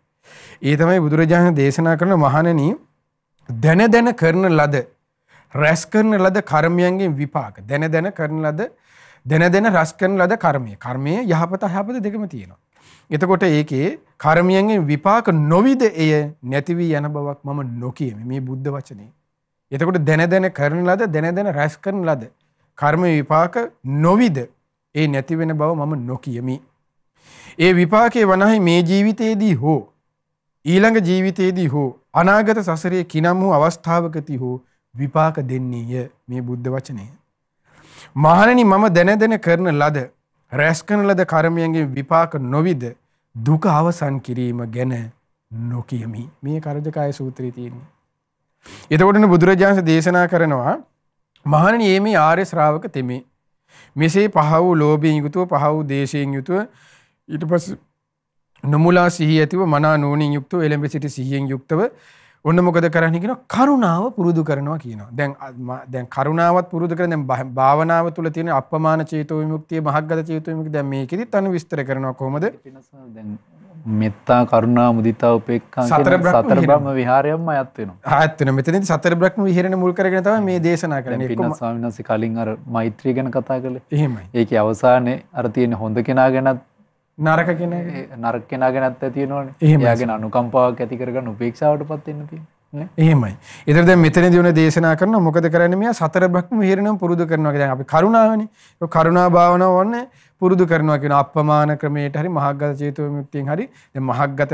[SPEAKER 3] ඒ තමයි බුදුරජාණන් දේශනා කරන මහණෙනි දැන දැන කරන ලද රැස් කරන ලද කර්මයන්ගෙන් විපාක දැන දැන කරන ලද දැන දැන රැස් කරන ලද කර්මය කර්මය යහපත අයහපත දෙකම තියෙනවා. එතකොට ඒකේ කර්මයන්ගෙන් විපාක නොවිද එය නැති වී යන බවක් මම නොකියමි මේ බුද්ධ වචනේ. එතකොට දැන දැන කරන ලද දැන දැන රැස් කරන ලද කර්ම විපාක නොවිද ඒ නැති වෙන බව මම නොකියමි. ඒ විපාකයේ වනාහි මේ ජීවිතයේදී හෝ ඊළඟ ජීවිතයේදී හෝ අනාගත සසරේ කිනම් වූ අවස්ථාවකදී හෝ විපාක දෙන්නේය මේ බුද්ධ වචනය. මහණෙනි මම දැන දැන කරන ලද රැස්කන ලද කර්මයන්ගේ විපාක නොවිද දුක අවසන් කිරීම ගැන නොකියමි. මේ කරජකාය සූත්‍රය තියෙන්නේ. එතකොටන බුදුරජාන්ස දේශනා කරනවා මහණනි ඒ මේ ආර්ය ශ්‍රාවක තෙමේ. මෙසේ පහ වූ ලෝභයෙන් යුතුව පහ වූ දේශයෙන් යුතුව ඊට පස්සේ නොමුලා සිහි ඇතිව මනා නූනින් යුක්තව එළඹ සිටි සිහියෙන් යුක්තව ඔන්න මොකද කරන්න කියන කරුණාව පුරුදු කරනවා කියනවා. දැන් දැන් කරුණාවත් පුරුදු කරන දැන් භාවනාව තුළ තියෙන අපමාන චේතෝ විමුක්තිය මහග්ගත චේතෝ විමුක්තිය දැන් මේකෙදිත් අනු විස්තර කරනවා කොහොමද? දැන් මෙත්තා කරුණා මුදිතා උපේක්ඛා සතර බ්‍රහ්ම විහාරයක්ම අයත් වෙනවා. අයත් වෙනවා. මෙතනදී සතර බ්‍රහ්ම විහරණය මුල් කරගෙන තමයි මේ දේශනා කරන්නේ. පින්න ස්වාමීන් වහන්සේ කලින් අර මෛත්‍රිය ගැන කතා කළේ. එහෙමයි. ඒකේ
[SPEAKER 1] අවසානයේ අර තියෙන හොඳ කෙනා ගැනත් නරක කෙන නරක කෙන ගැත් ඇතිනවන ඒමයාගෙන අනුකම්පාවක් ඇතිකරගන්න උපේක්ෂාවට පත්වෙන්න ති
[SPEAKER 3] ඒමයි එතරද මෙතන දවන දේශනා කරන මොකද කරන මේ සතර බ්‍රක්්ම හිරනම් පුරුදු කරනවා කියෙන අපි කරුණාවන කරුණා භාවන වන්න පුරුදු කරනවා කියෙන අපමාන ක්‍රමයට හරි මහක්ගත චේතුව මුක්තියෙන් හරි මහක්ගත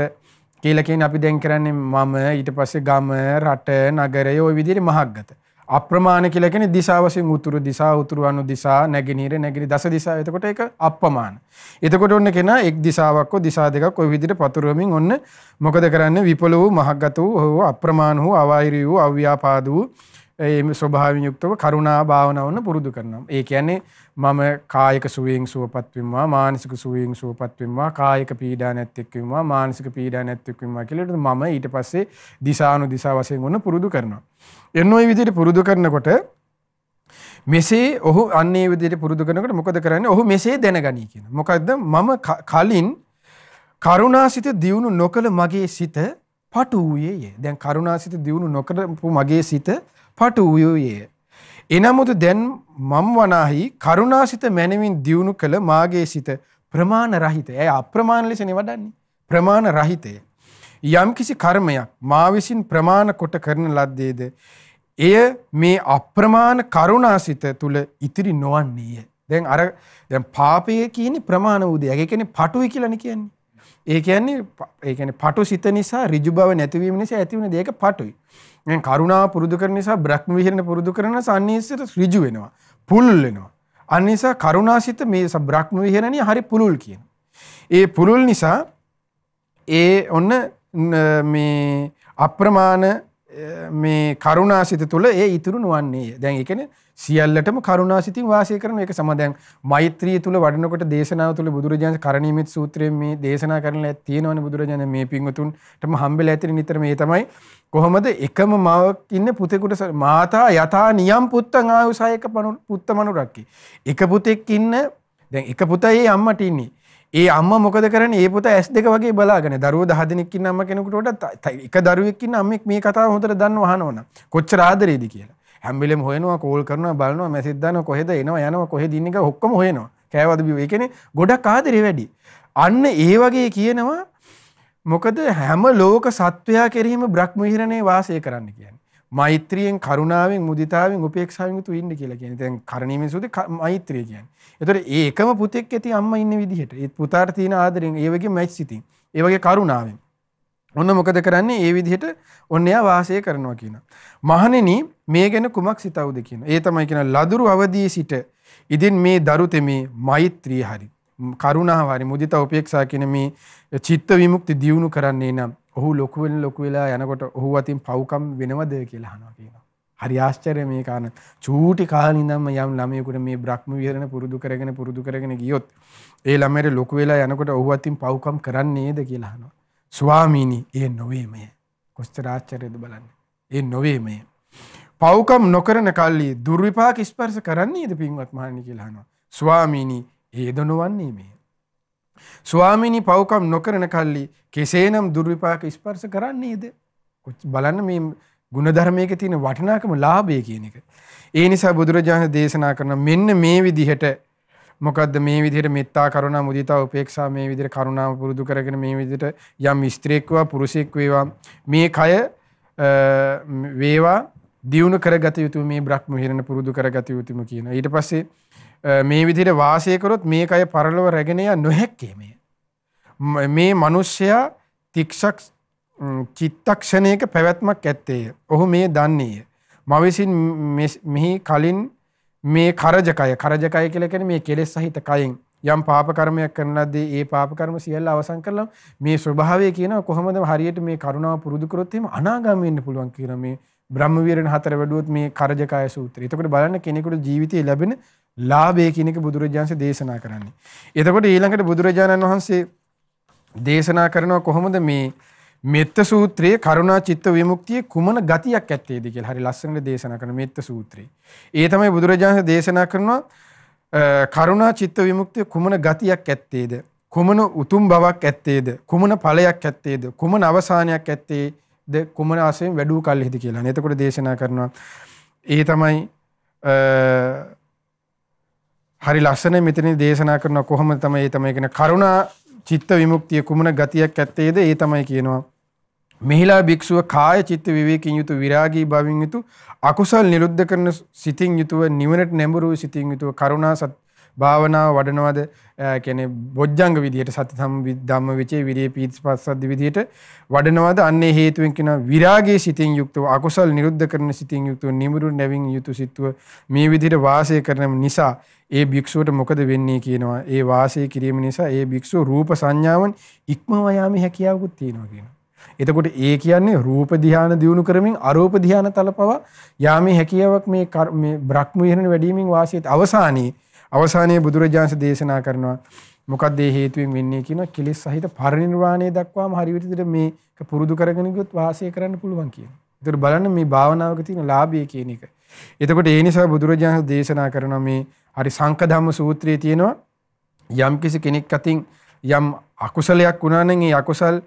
[SPEAKER 3] කියලකෙන් අපි දැන් කරන්නේ මම ඊට පස්සේ ගම රට නගරය ඔය විදිරි මහක්ගත අප්‍රමාණ කියලා කියන්නේ දිශාවසින් උතුරු දිශා උතුරු අනු දිශා නැගෙනහිර නැගිරි දස දිශා. එතකොට ඒක අප්‍රමාණ. එතකොට ඔන්න කෙනා එක් දිශාවක් හෝ දිශා දෙකක් ওই විදිහට පතුරවමින් ඔන්න මොකද කරන්නේ විපල වූ මහග්ගත වූ අප්‍රමාණ වූ අවායිරි වූ අව්‍යාපාද වූ ඒ ස්වභාවයෙන් යුක්තව කරුණා භාවනාවන පුරුදු කරනවා. ඒ කියන්නේ මම කායික සුවයෙන් සුවපත් වෙනවා, මානසික සුවයෙන් සුවපත් වෙනවා, කායික පීඩා නැත්තික් වෙනවා, මානසික පීඩා නැත්තික් වෙනවා කියලා මම ඊට පස්සේ දිශානු දිශා වශයෙන් වුණ පුරුදු කරනවා. එන්න ওই විදිහට පුරුදු කරනකොට මෙසේ ඔහු අන්නේ විදිහට පුරුදු කරනකොට මොකද කරන්නේ? ඔහු මෙසේ දැනගනී කියන. මොකද්ද? මම කලින් කරුණාසිත දියුණු නොකළ මගේ සිත පටු වූයේය. දැන් කරුණාසිත දියුණු නොකරපු මගේ සිත පටු වූයේය. එනමුදු දැන් මම් වනාහි කරුණාසිත මැනවින් දියුණු කළ මාගේ සිත ප්‍රමාණ රහිතය. ඇය අප්‍රමාණ ලෙසනේ වඩන්නේ. ප්‍රමාණ රහිතය. යම්කිසි කර්මයක් මා විසින් ප්‍රමාණ කොට කරන ලද්දේද එය මේ අප්‍රමාණ කරුණාසිත තුල ඉතිරි නොවන්නේය. දැන් අර දැන් පාපය කියන්නේ ප්‍රමාණ වූ දෙයක්. ඒ කියන්නේ පටුයි කියලානේ කියන්නේ. ඒ කියන්නේ ඒ කියන්නේ පටු සිත නිසා ඍජු බව නැතිවීම නිසා ඇතිවන දේක පටුයි. දැන් කරුණාව පුරුදු කරන නිසා බ්‍රහ්ම විහරණ පුරුදු කරන සම්නිසිත ඍජු වෙනවා. පුල් වෙනවා. අන්න නිසා කරුණාසිත මේ බ්‍රහ්ම විහරණිය හරි පුලුල් කියන. ඒ පුලුල් නිසා ඒ ඔන්න මේ අප්‍රමාණ මේ කරුණාසිත තුළ ඒ ඉතුරු නොවන්නේය. දැන් ඒ කියන්නේ සියල්ලටම කරුණාසිතින් වාසය කරන එක සම දැන් මෛත්‍රිය තුල වඩනකොට දේශනාව තුල බුදුරජාණන් කරණීයමිත් සූත්‍රයෙන් මේ දේශනා කරලා තියෙනවනේ බුදුරජාණන් මේ පිංගුතුන්ටම හම්බෙලා ඇතිනේ නිතර මේ තමයි කොහොමද එකම මවක් ඉන්න පුතෙකුට මාතා යථා නියම් පුත්තං ආයුසයක පුත්ත මනුරක්කි එක පුතෙක් ඉන්න දැන් එක පුතයි අම්මට ඉන්නේ ඒ අම්ම මොකද කරන්නේ ඒ පුතා S2 වගේ බලාගෙන දරුවෝ 10 දෙනෙක් ඉන්න අම්ම කෙනෙකුට වඩා එක දරුවෙක් ඉන්න අම්මෙක් මේ කතාව හොඳට දන්නව අහනවනම් කොච්චර ආදරේද කියලා හැම්බිලෙම හොයනවා කෝල් කරනවා බලනවා මැසේජ් දානවා කොහෙද එනවා යනවා කොහෙද ඉන්නේ කියලා ඔක්කොම හොයනවා කෑවද බිව්ව ඒ කියන්නේ ගොඩක් ආදරේ වැඩි අන්න ඒ වගේ කියනවා මොකද හැම ලෝක සත්වයා කෙරෙහිම බ්‍රහ්ම විහරණේ වාසය කරන්න කියන්නේ මෛත්‍රියෙන් කරුණාවෙන් මුදිතාවෙන් උපේක්ෂාවෙන් යුතු ඉන්න කියලා කියන්නේ. දැන් කරණීයම සුදි මෛත්‍රිය කියන්නේ. ඒතර ඒ එකම පුතෙක් ඇති අම්මා ඉන්න විදිහට ඒ පුතාට තියෙන ආදරෙන් ඒ වගේ මැච් සිතින් ඒ වගේ කරුණාවෙන් ඔන්න මොකද කරන්නේ ඒ විදිහට ඔන්න එයා වාසය කරනවා කියන. මහණෙනි මේ ගැන කුමක් සිතවුද කියන. ඒ තමයි කියන ලදරු අවදී සිට ඉතින් මේ දරු තෙමේ මෛත්‍රී හරි කරුණාව හරි මුදිතා උපේක්ෂා කියන මේ චිත්ත විමුක්ති දියුණු කරන්නේ නම් ඔහු ලොකු වෙන ලොකු වෙලා යනකොට ඔහු අතින් පව්කම් වෙනවද කියලා අහනවා කියනවා. හරි ආශ්චර්ය මේ කාරණ චූටි කාලේ ඉඳන්ම යම් ළමයෙකුට මේ බ්‍රහ්ම විහරණ පුරුදු කරගෙන පුරුදු කරගෙන ගියොත් ඒ ළමයට ලොකු වෙලා යනකොට ඔහු අතින් පව්කම් කරන්නේද කියලා අහනවා ස්වාමීනි ඒ නොවේමය කොච්චර ආශ්චර්යද බලන්න ඒ නොවේමය පෞකම් නොකරන කල්ලි දුර්විපාක ස්පර්ශ කරන්නේ ද පින්වත් මහණනි කියලා අහනවා. ස්වාමීනි ඒද නොවන්නේ මේ. ස්වාමීනි පෞකම් නොකරන කල්ලි කෙසේනම් දුර්විපාක ස්පර්ශ කරන්නේද? බලන්න මේ ಗುಣධර්මයේ තියෙන වටිනාකම ලාභය කියන එක. ඒ නිසා බුදුරජාණන් දේශනා කරන මෙන්න මේ විදිහට මොකද්ද මේ විදිහට මෙත්තා කරුණා මුදිතා උපේක්ෂා මේ විදිහට කරුණාව පුරුදු කරගෙන මේ විදිහට යම් ස්ත්‍රියක් වේවා පුරුෂයෙක් වේවා මේ කය වේවා දියුණු කරගත යුතු මේ බ්‍රහ්ම හිරණ පුරුදු කරගත යුතුම කියන. ඊට පස්සේ මේ විදිහට වාසය කරොත් මේක අය පරලොව රැගෙන යා නොහැක්කේ මේ. මේ මිනිස්සයා තික්ෂක් චිත්තක්ෂණයක පැවැත්මක් ඇත්තේය. ඔහු මේ දන්නේය. මම විසින් මෙහි කලින් මේ කරජකය කරජකය කියලා කියන්නේ මේ කෙලෙස් සහිත කයෙන් යම් පාප කර්මයක් කරන ලද්දී ඒ පාප කර්ම සියල්ල අවසන් කරලා මේ ස්වභාවය කියනවා කොහොමද හරියට මේ කරුණාව පුරුදු කරොත් එහෙම අනාගාමී වෙන්න පුළුවන් කියන මේ බ්‍රහ්මවීරණ හතර වැඩුවොත් මේ කරජකාය සූත්‍රය. එතකොට බලන්න කෙනෙකුට ජීවිතයේ ලැබෙන ලාභය කියන එක බුදුරජාන්සේ දේශනා කරන්නේ. එතකොට ඊළඟට බුදුරජාණන් වහන්සේ දේශනා කරනවා කොහොමද මේ මෙත්ත සූත්‍රයේ කරුණා චිත්ත විමුක්තිය කුමන ගතියක් ඇත්තේද කියලා හරි ලස්සනට දේශනා කරන මෙත්ත සූත්‍රය. ඒ තමයි බුදුරජාණන් දේශනා කරනවා කරුණා චිත්ත විමුක්තිය කුමන ගතියක් ඇත්තේද කුමන උතුම් බවක් ඇත්තේද කුමන ඵලයක් ඇත්තේද කුමන අවසානයක් ඇත්තේ ද කුමන ආසයෙන් වැඩූ කල්හිද කියලා. එතකොට දේශනා කරනවා ඒ තමයි හරි ලස්සන මෙතන දේශනා කරන කොහොම තමයි ඒ තමයි කියන කරුණා චිත්ත විමුක්තිය කුමන ගතියක් ඇත්තේද ඒ තමයි කියනවා. මෙහිලා භික්ෂුව කාය චිත්ත විවේකයෙන් යුතු විරාගී භාවයෙන් යුතු අකුසල් නිරුද්ධ කරන සිතින් යුතුව නිවනට නැඹුරු සිතින් යුතුව කරුණා සත් භාවනාව වඩනවද කැනෙ බොජ්ජංග විදිහට සති සම් ධම්ම විචේ විරේ පීති පස්සද්දි විදිහට වඩනවද අන්නේ හේතුවෙන් කෙන විරාගයේ සිතින් යුක්තව අකුසල් නිරුද්ධ කරන සිතින් යුක්තව නිමුරු නැවින් යුතු සිතුව මේ විදිහට වාසය කරන නිසා ඒ භික්ෂුවට මොකද වෙන්නේ කියනවා ඒ වාසය කිරීම නිසා ඒ භික්ෂුව රූප සංඥාවන් ඉක්මවා යාමේ හැකියාවකුත් තියෙනවා කියනවා එතකොට ඒ කියන්නේ රූප ධානය දියුණු කරමින් අරූප ධානය තලපව යාමේ හැකියාවක් මේ මේ බ්‍රහ්ම විහරණ වැඩිමින් වාසියට අවසානයේ අවසානයේ බුදුරජාන්ස දේශනා කරනවා මොකක්ද ඒ හේතුවෙන් වෙන්නේ කියන කිලිස් සහිත පරිනිර්වාණය දක්වාම හරි විදිහට මේක පුරුදු කරගෙන ගියොත් වාසය කරන්න පුළුවන් කියන. ඒතර බලන්න මේ භාවනාවක තියෙන ලාභය කියන එක. එතකොට ඒ නිසා බුදුරජාණන් දේශනා කරන මේ හරි සංක ධම්ම සූත්‍රයේ තියෙනවා යම්කිසි කෙනෙක් අතින් යම් අකුසලයක් වුණා නම් ඒ අකුසල්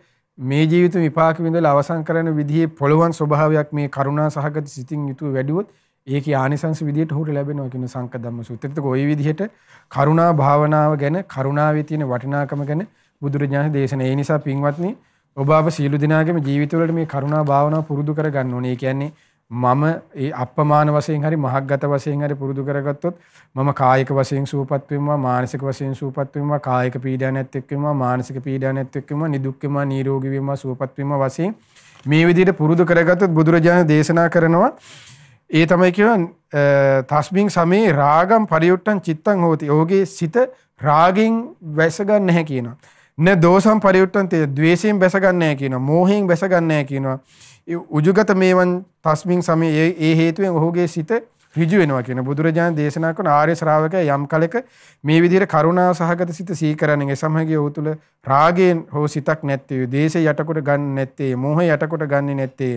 [SPEAKER 3] මේ ජීවිත විපාක විඳලා අවසන් කරන විදිහේ පොළවන් ස්වභාවයක් මේ කරුණා සහගත සිතින් යුතුව වැඩිවොත් ඒක ආනිසංස විදියට ඔහුට ලැබෙනවා කියන සංකදම්ම සූත්‍රය. එතකොට ওই විදිහට කරුණා භාවනාව ගැන කරුණාවේ තියෙන වටිනාකම ගැන බුදුරජාණන් දේශනා. ඒ නිසා පින්වත්නි ඔබ අප සීළු දිනාගේම ජීවිතවලට මේ කරුණා භාවනාව පුරුදු කරගන්න ඕනේ. ඒ කියන්නේ මම ඒ අප්‍රමාණ වශයෙන් හරි මහග්ගත වශයෙන් හරි පුරුදු කරගත්තොත් මම කායික වශයෙන් සූපත් වෙනවා මානසික වශයෙන් සූපත් වෙනවා කායික පීඩානයත් එක්ක වෙනවා මානසික පීඩානයත් එක්ක වෙනවා නිදුක් වෙනවා නිරෝගී වෙනවා සූපත් වෙනවා වශයෙන් මේ විදිහට පුරුදු කරගත්තොත් බුදුරජාණන් දේශනා කරනවා ඒ තමයි කියවන් තස්බින් සමේ රාගම් පරියුට්ටන් චිත්තං හෝති. ඔහුගේ සිත රාගෙන් වැස ගන්න නැහැ කියනවා. න දෝසම් පරියුට්ටන් තේ ද්වේෂයෙන් වැස ගන්න නැහැ කියනවා. මෝහයෙන් වැස ගන්න නැහැ කියනවා. උජුගත මේවන් තස්මින් සමේ ඒ හේතුවෙන් ඔහුගේ සිත ඍජු වෙනවා කියන බුදුරජාණන් දේශනා කරන ආර්ය ශ්‍රාවකයා යම් කලක මේ විදිහට කරුණා සහගත සිත සීකරන්නේ සමහරගේ ඔහු තුල රාගයෙන් හෝ සිතක් නැත්තේ, දේශේ යටකොට ගන්න නැත්තේ, මෝහය යටකොට ගන්නේ නැත්තේ.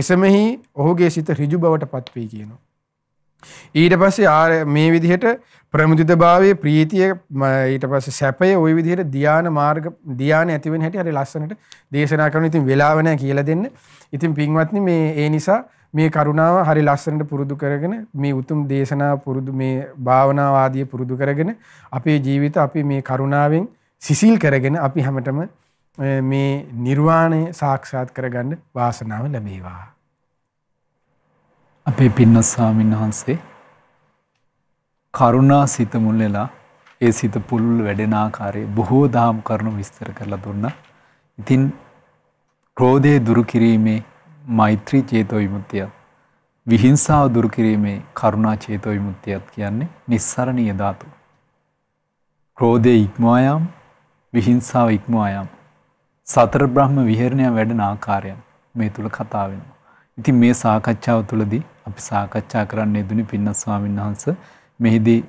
[SPEAKER 3] එසමෙහි ඔහුගේ සිත ඍජු බවට පත්වේ කියනවා. ඊට පස්සේ මේ විදිහට ප්‍රමුදිත භාවයේ ප්‍රීතිය ඊට පස්සේ සැපය ওই විදිහට ධානා මාර්ග ධානා ඇති වෙන හැටි හරි ලස්සනට දේශනා කරන ඉතින් වෙලාව නැහැ කියලා දෙන්න. ඉතින් පින්වත්නි මේ ඒ නිසා මේ කරුණාව හරි ලස්සනට පුරුදු කරගෙන මේ උතුම් දේශනා පුරුදු මේ භාවනාව ආදී පුරුදු කරගෙන අපේ ජීවිත අපි මේ කරුණාවෙන් සිසිල් කරගෙන අපි හැමතෙම මේ නිර්වාණය සාක්ෂාත් කරගන්න වාසනාව ලැබේවා.
[SPEAKER 1] අපේ පින්නස් ස්වාමීන් වහන්සේ කරුණා සිත මුල්ලලා ඒ සිත පුළුල් වැඩෙන ආකාරයේ බොහෝ දහම් කරුණු විස්තර කරලා දුන්නා. ඉතින් ක්‍රෝධය දුරු කිරීමේ මෛත්‍රී චේතෝ විමුක්තියත් විහිංසාව දුරු කිරීමේ කරුණා චේතෝ විමුක්තියත් කියන්නේ nissaraniya ධාතු. ක්‍රෝධය ඉක්මවා යාම, විහිංසාව ඉක්මවා යාම, සතර බ්‍රහ්ම විහරණය වැඩන ආකාරයන් මේ තුළ කතා වෙනවා. ඉතින් මේ සාකච්ඡාව තුළදී අපි සාකච්ඡා කරන්න යෙදුණු පින්නස් ස්වාමීන් වහන්සේ මෙහිදී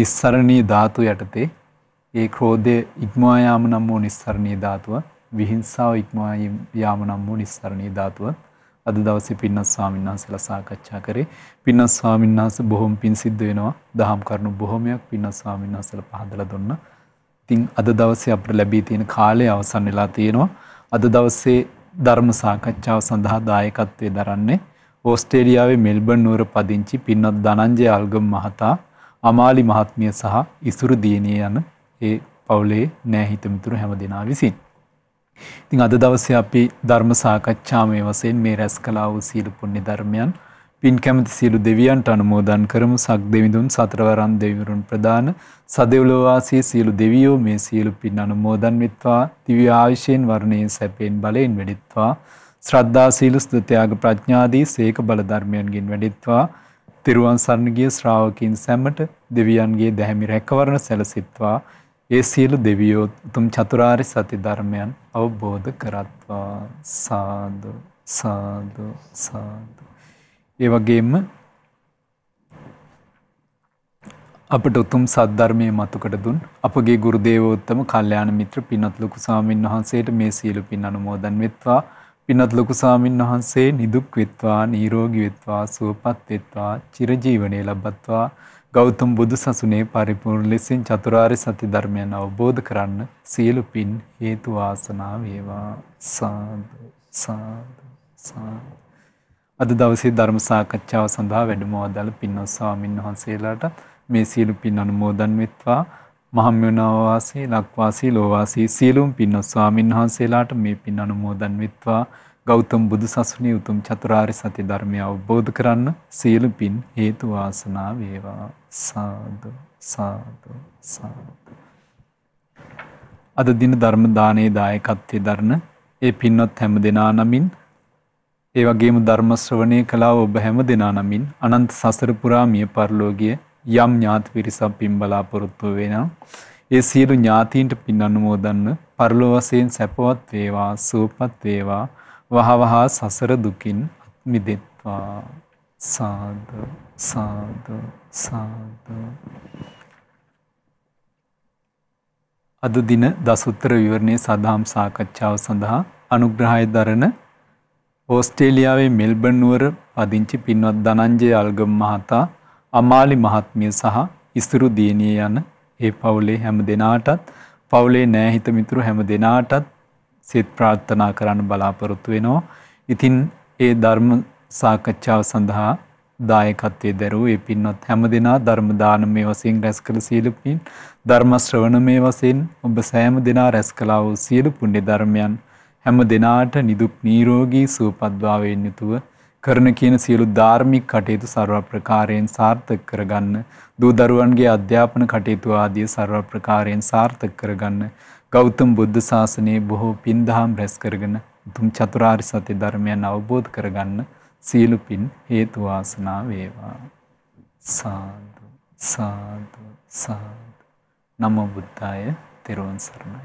[SPEAKER 1] නිස්සරණී ධාතු යටතේ ඒ ක්‍රෝධය ඉක්මවා යාම නම් වූ නිස්සරණී ධාතුව, විහිංසාව ඉක්මවා යාම නම් වූ නිස්සරණී ධාතුව අද දවසේ පින්නස් ස්වාමීන් වහන්සේලා සාකච්ඡා කරේ. පින්නස් ස්වාමීන් වහන්සේ බොහොම පිං සිද්ධ වෙනවා. දහම් කරුණු බොහොමයක් පින්නස් ස්වාමීන් වහන්සේලා පහදලා දුන්නා. ඉතින් අද දවසේ අපට ලැබී තියෙන කාලය අවසන් වෙලා තියෙනවා. අද දවසේ ධර්ම සාකච්ඡාව සඳහා දායකත්වයේ දරන්නේ ඕස්ට්‍රේලියාවේ මෙල්බන් නුවර පදිංචි පින්වත් ධනංජය අල්ගම් මහතා, අමාලි මහත්මිය සහ ඉසුරු දියණිය යන ඒ පවුලේ නෑ හිතමිතුරු හැම දෙනා විසින්. ඉතින් අද දවසේ අපි ධර්ම සාකච්ඡාමය වශයෙන් මේ රැස් කළා වූ සීල පුණ්‍ය ධර්මයන් පින් කැමති සියලු දෙවියන්ට අනුමෝදන් කරමු සක් දෙවිඳුන් සතරවරන් දෙවිවරුන් ප්‍රදාන සදෙව්ලොවාසී සියලු දෙවියෝ මේ සියලු පින් අනුමෝදන් විත්වා දිව්‍ය ආයුෂයෙන් වර්ණයෙන් සැපයෙන් බලයෙන් වැඩිත්වා ශ්‍රද්ධා සීල ස්තුත්‍යාග ප්‍රඥාදී සීක බල ධර්මයන්ගෙන් වැඩිත්වා තිරුවන් සරණ ගිය ශ්‍රාවකයන් සැමට දෙවියන්ගේ දැහැමි රැකවරණ සැලසෙත්වා ඒ සියලු දෙවියෝ උතුම් චතුරාර්ය සත්‍ය ධර්මයන් අවබෝධ කරත්වා සාදු සාදු සාදු ඒ වගේම අපට උතුම් සද්ධර්මය මතුකට දුන් අපගේ ගුරු දේවෝත්තම කල්යාණ මිත්‍ර පින්වත් ලොකු සාමින් වහන්සේට මේ සීල පින් අනුමෝදන් වෙත්වා පින්වත් ලොකු සාමින් වහන්සේ නිදුක් වෙත්වා නිරෝගී වෙත්වා සුවපත් වෙත්වා චිරජීවනයේ ලබත්වා ගෞතම බුදු සසුනේ පරිපූර්ණ ලෙසින් චතුරාර්ය සත්‍ය ධර්මයන් අවබෝධ කරන්න සීල පින් හේතු වාසනා වේවා සාදු සාදු සාදු අද දවසේ ධර්ම සාකච්ඡාව සඳහා වැඩමවදල පින්වත් ස්වාමින් වහන්සේලාට මේ සියලු පින් අනුමෝදන් වෙත්වා මහම්මනාවාසී ලක්වාසී ලෝවාසී සියලුම පින්වත් ස්වාමින් වහන්සේලාට මේ පින් අනුමෝදන් වෙත්වා ගෞතම බුදු සසුනේ උතුම් චතුරාර්ය සත්‍ය ධර්මය අවබෝධ කරන්න සියලු පින් හේතු වාසනා වේවා සාදු සාදු සාදු අද දින ධර්ම දානයේ දායකත්වයේ දරන ඒ පින්වත් හැම දෙනා නමින් ඒ වගේම ධර්ම ශ්‍රවණය කළා ඔබ හැම දෙනා නමින් අනන්ත සසර පුරා මිය පරලෝකීය යම් ඥාති පිරිසක් පින් බලාපොරොත්තු වෙනා. ඒ සියලු ඥාතීන්ට පින් අනුමෝදන්න පරලෝ වශයෙන් සැපවත් වේවා සූපත් වේවා වහවහා සසර දුකින් මිදෙත්වා සාදු සාදු සාදු අද දින දසුත්තර විවරණයේ සදාම් සාකච්ඡාව සඳහා අනුග්‍රහය දරන ඕස්ට්‍රේලියාවේ මෙල්බන් නුවර පදිංචි පින්වත් ධනංජය අල්ගම් මහතා, අමාලි මහත්මිය සහ ඉසුරු දියණිය යන ඒ පවුලේ හැම දෙනාටත් පවුලේ නෑහිත මිතුරු හැම දෙනාටත් සිත ප්‍රාර්ථනා කරන්න බලාපොරොත්තු වෙනවා. ඉතින් ඒ ධර්ම සාකච්ඡාව සඳහා දායකත්වයේ දරූ ඒ පින්වත් හැම දෙනා ධර්ම දානමය වශයෙන් රැස් කළ සියලු පින් ධර්ම ශ්‍රවණමය වශයෙන් ඔබ සෑම දෙනා රැස් කළා වූ සියලු පුණ්‍ය ධර්මයන් හැම දෙනාට නිදුක් නීරෝගී සුවපත්භාවයෙන් යුතුව කරන කියන සියලු ධාර්මික කටයුතු ਸਰව ප්‍රකාරයෙන් සාර්ථක කරගන්න දූ දරුවන්ගේ අධ්‍යාපන කටයුතු ආදී ਸਰව ප්‍රකාරයෙන් සාර්ථක කරගන්න ගෞතම බුද්ධ ශාසනයේ බොහෝ පින්දහම් රැස් කරගෙන උතුම් චතුරාර්ය සත්‍ය ධර්මයන් අවබෝධ කරගන්න සියලු පින් හේතු වාසනා වේවා සාදු සාදු සාදු නමෝ බුද්ධාය තෙරුවන් සරණයි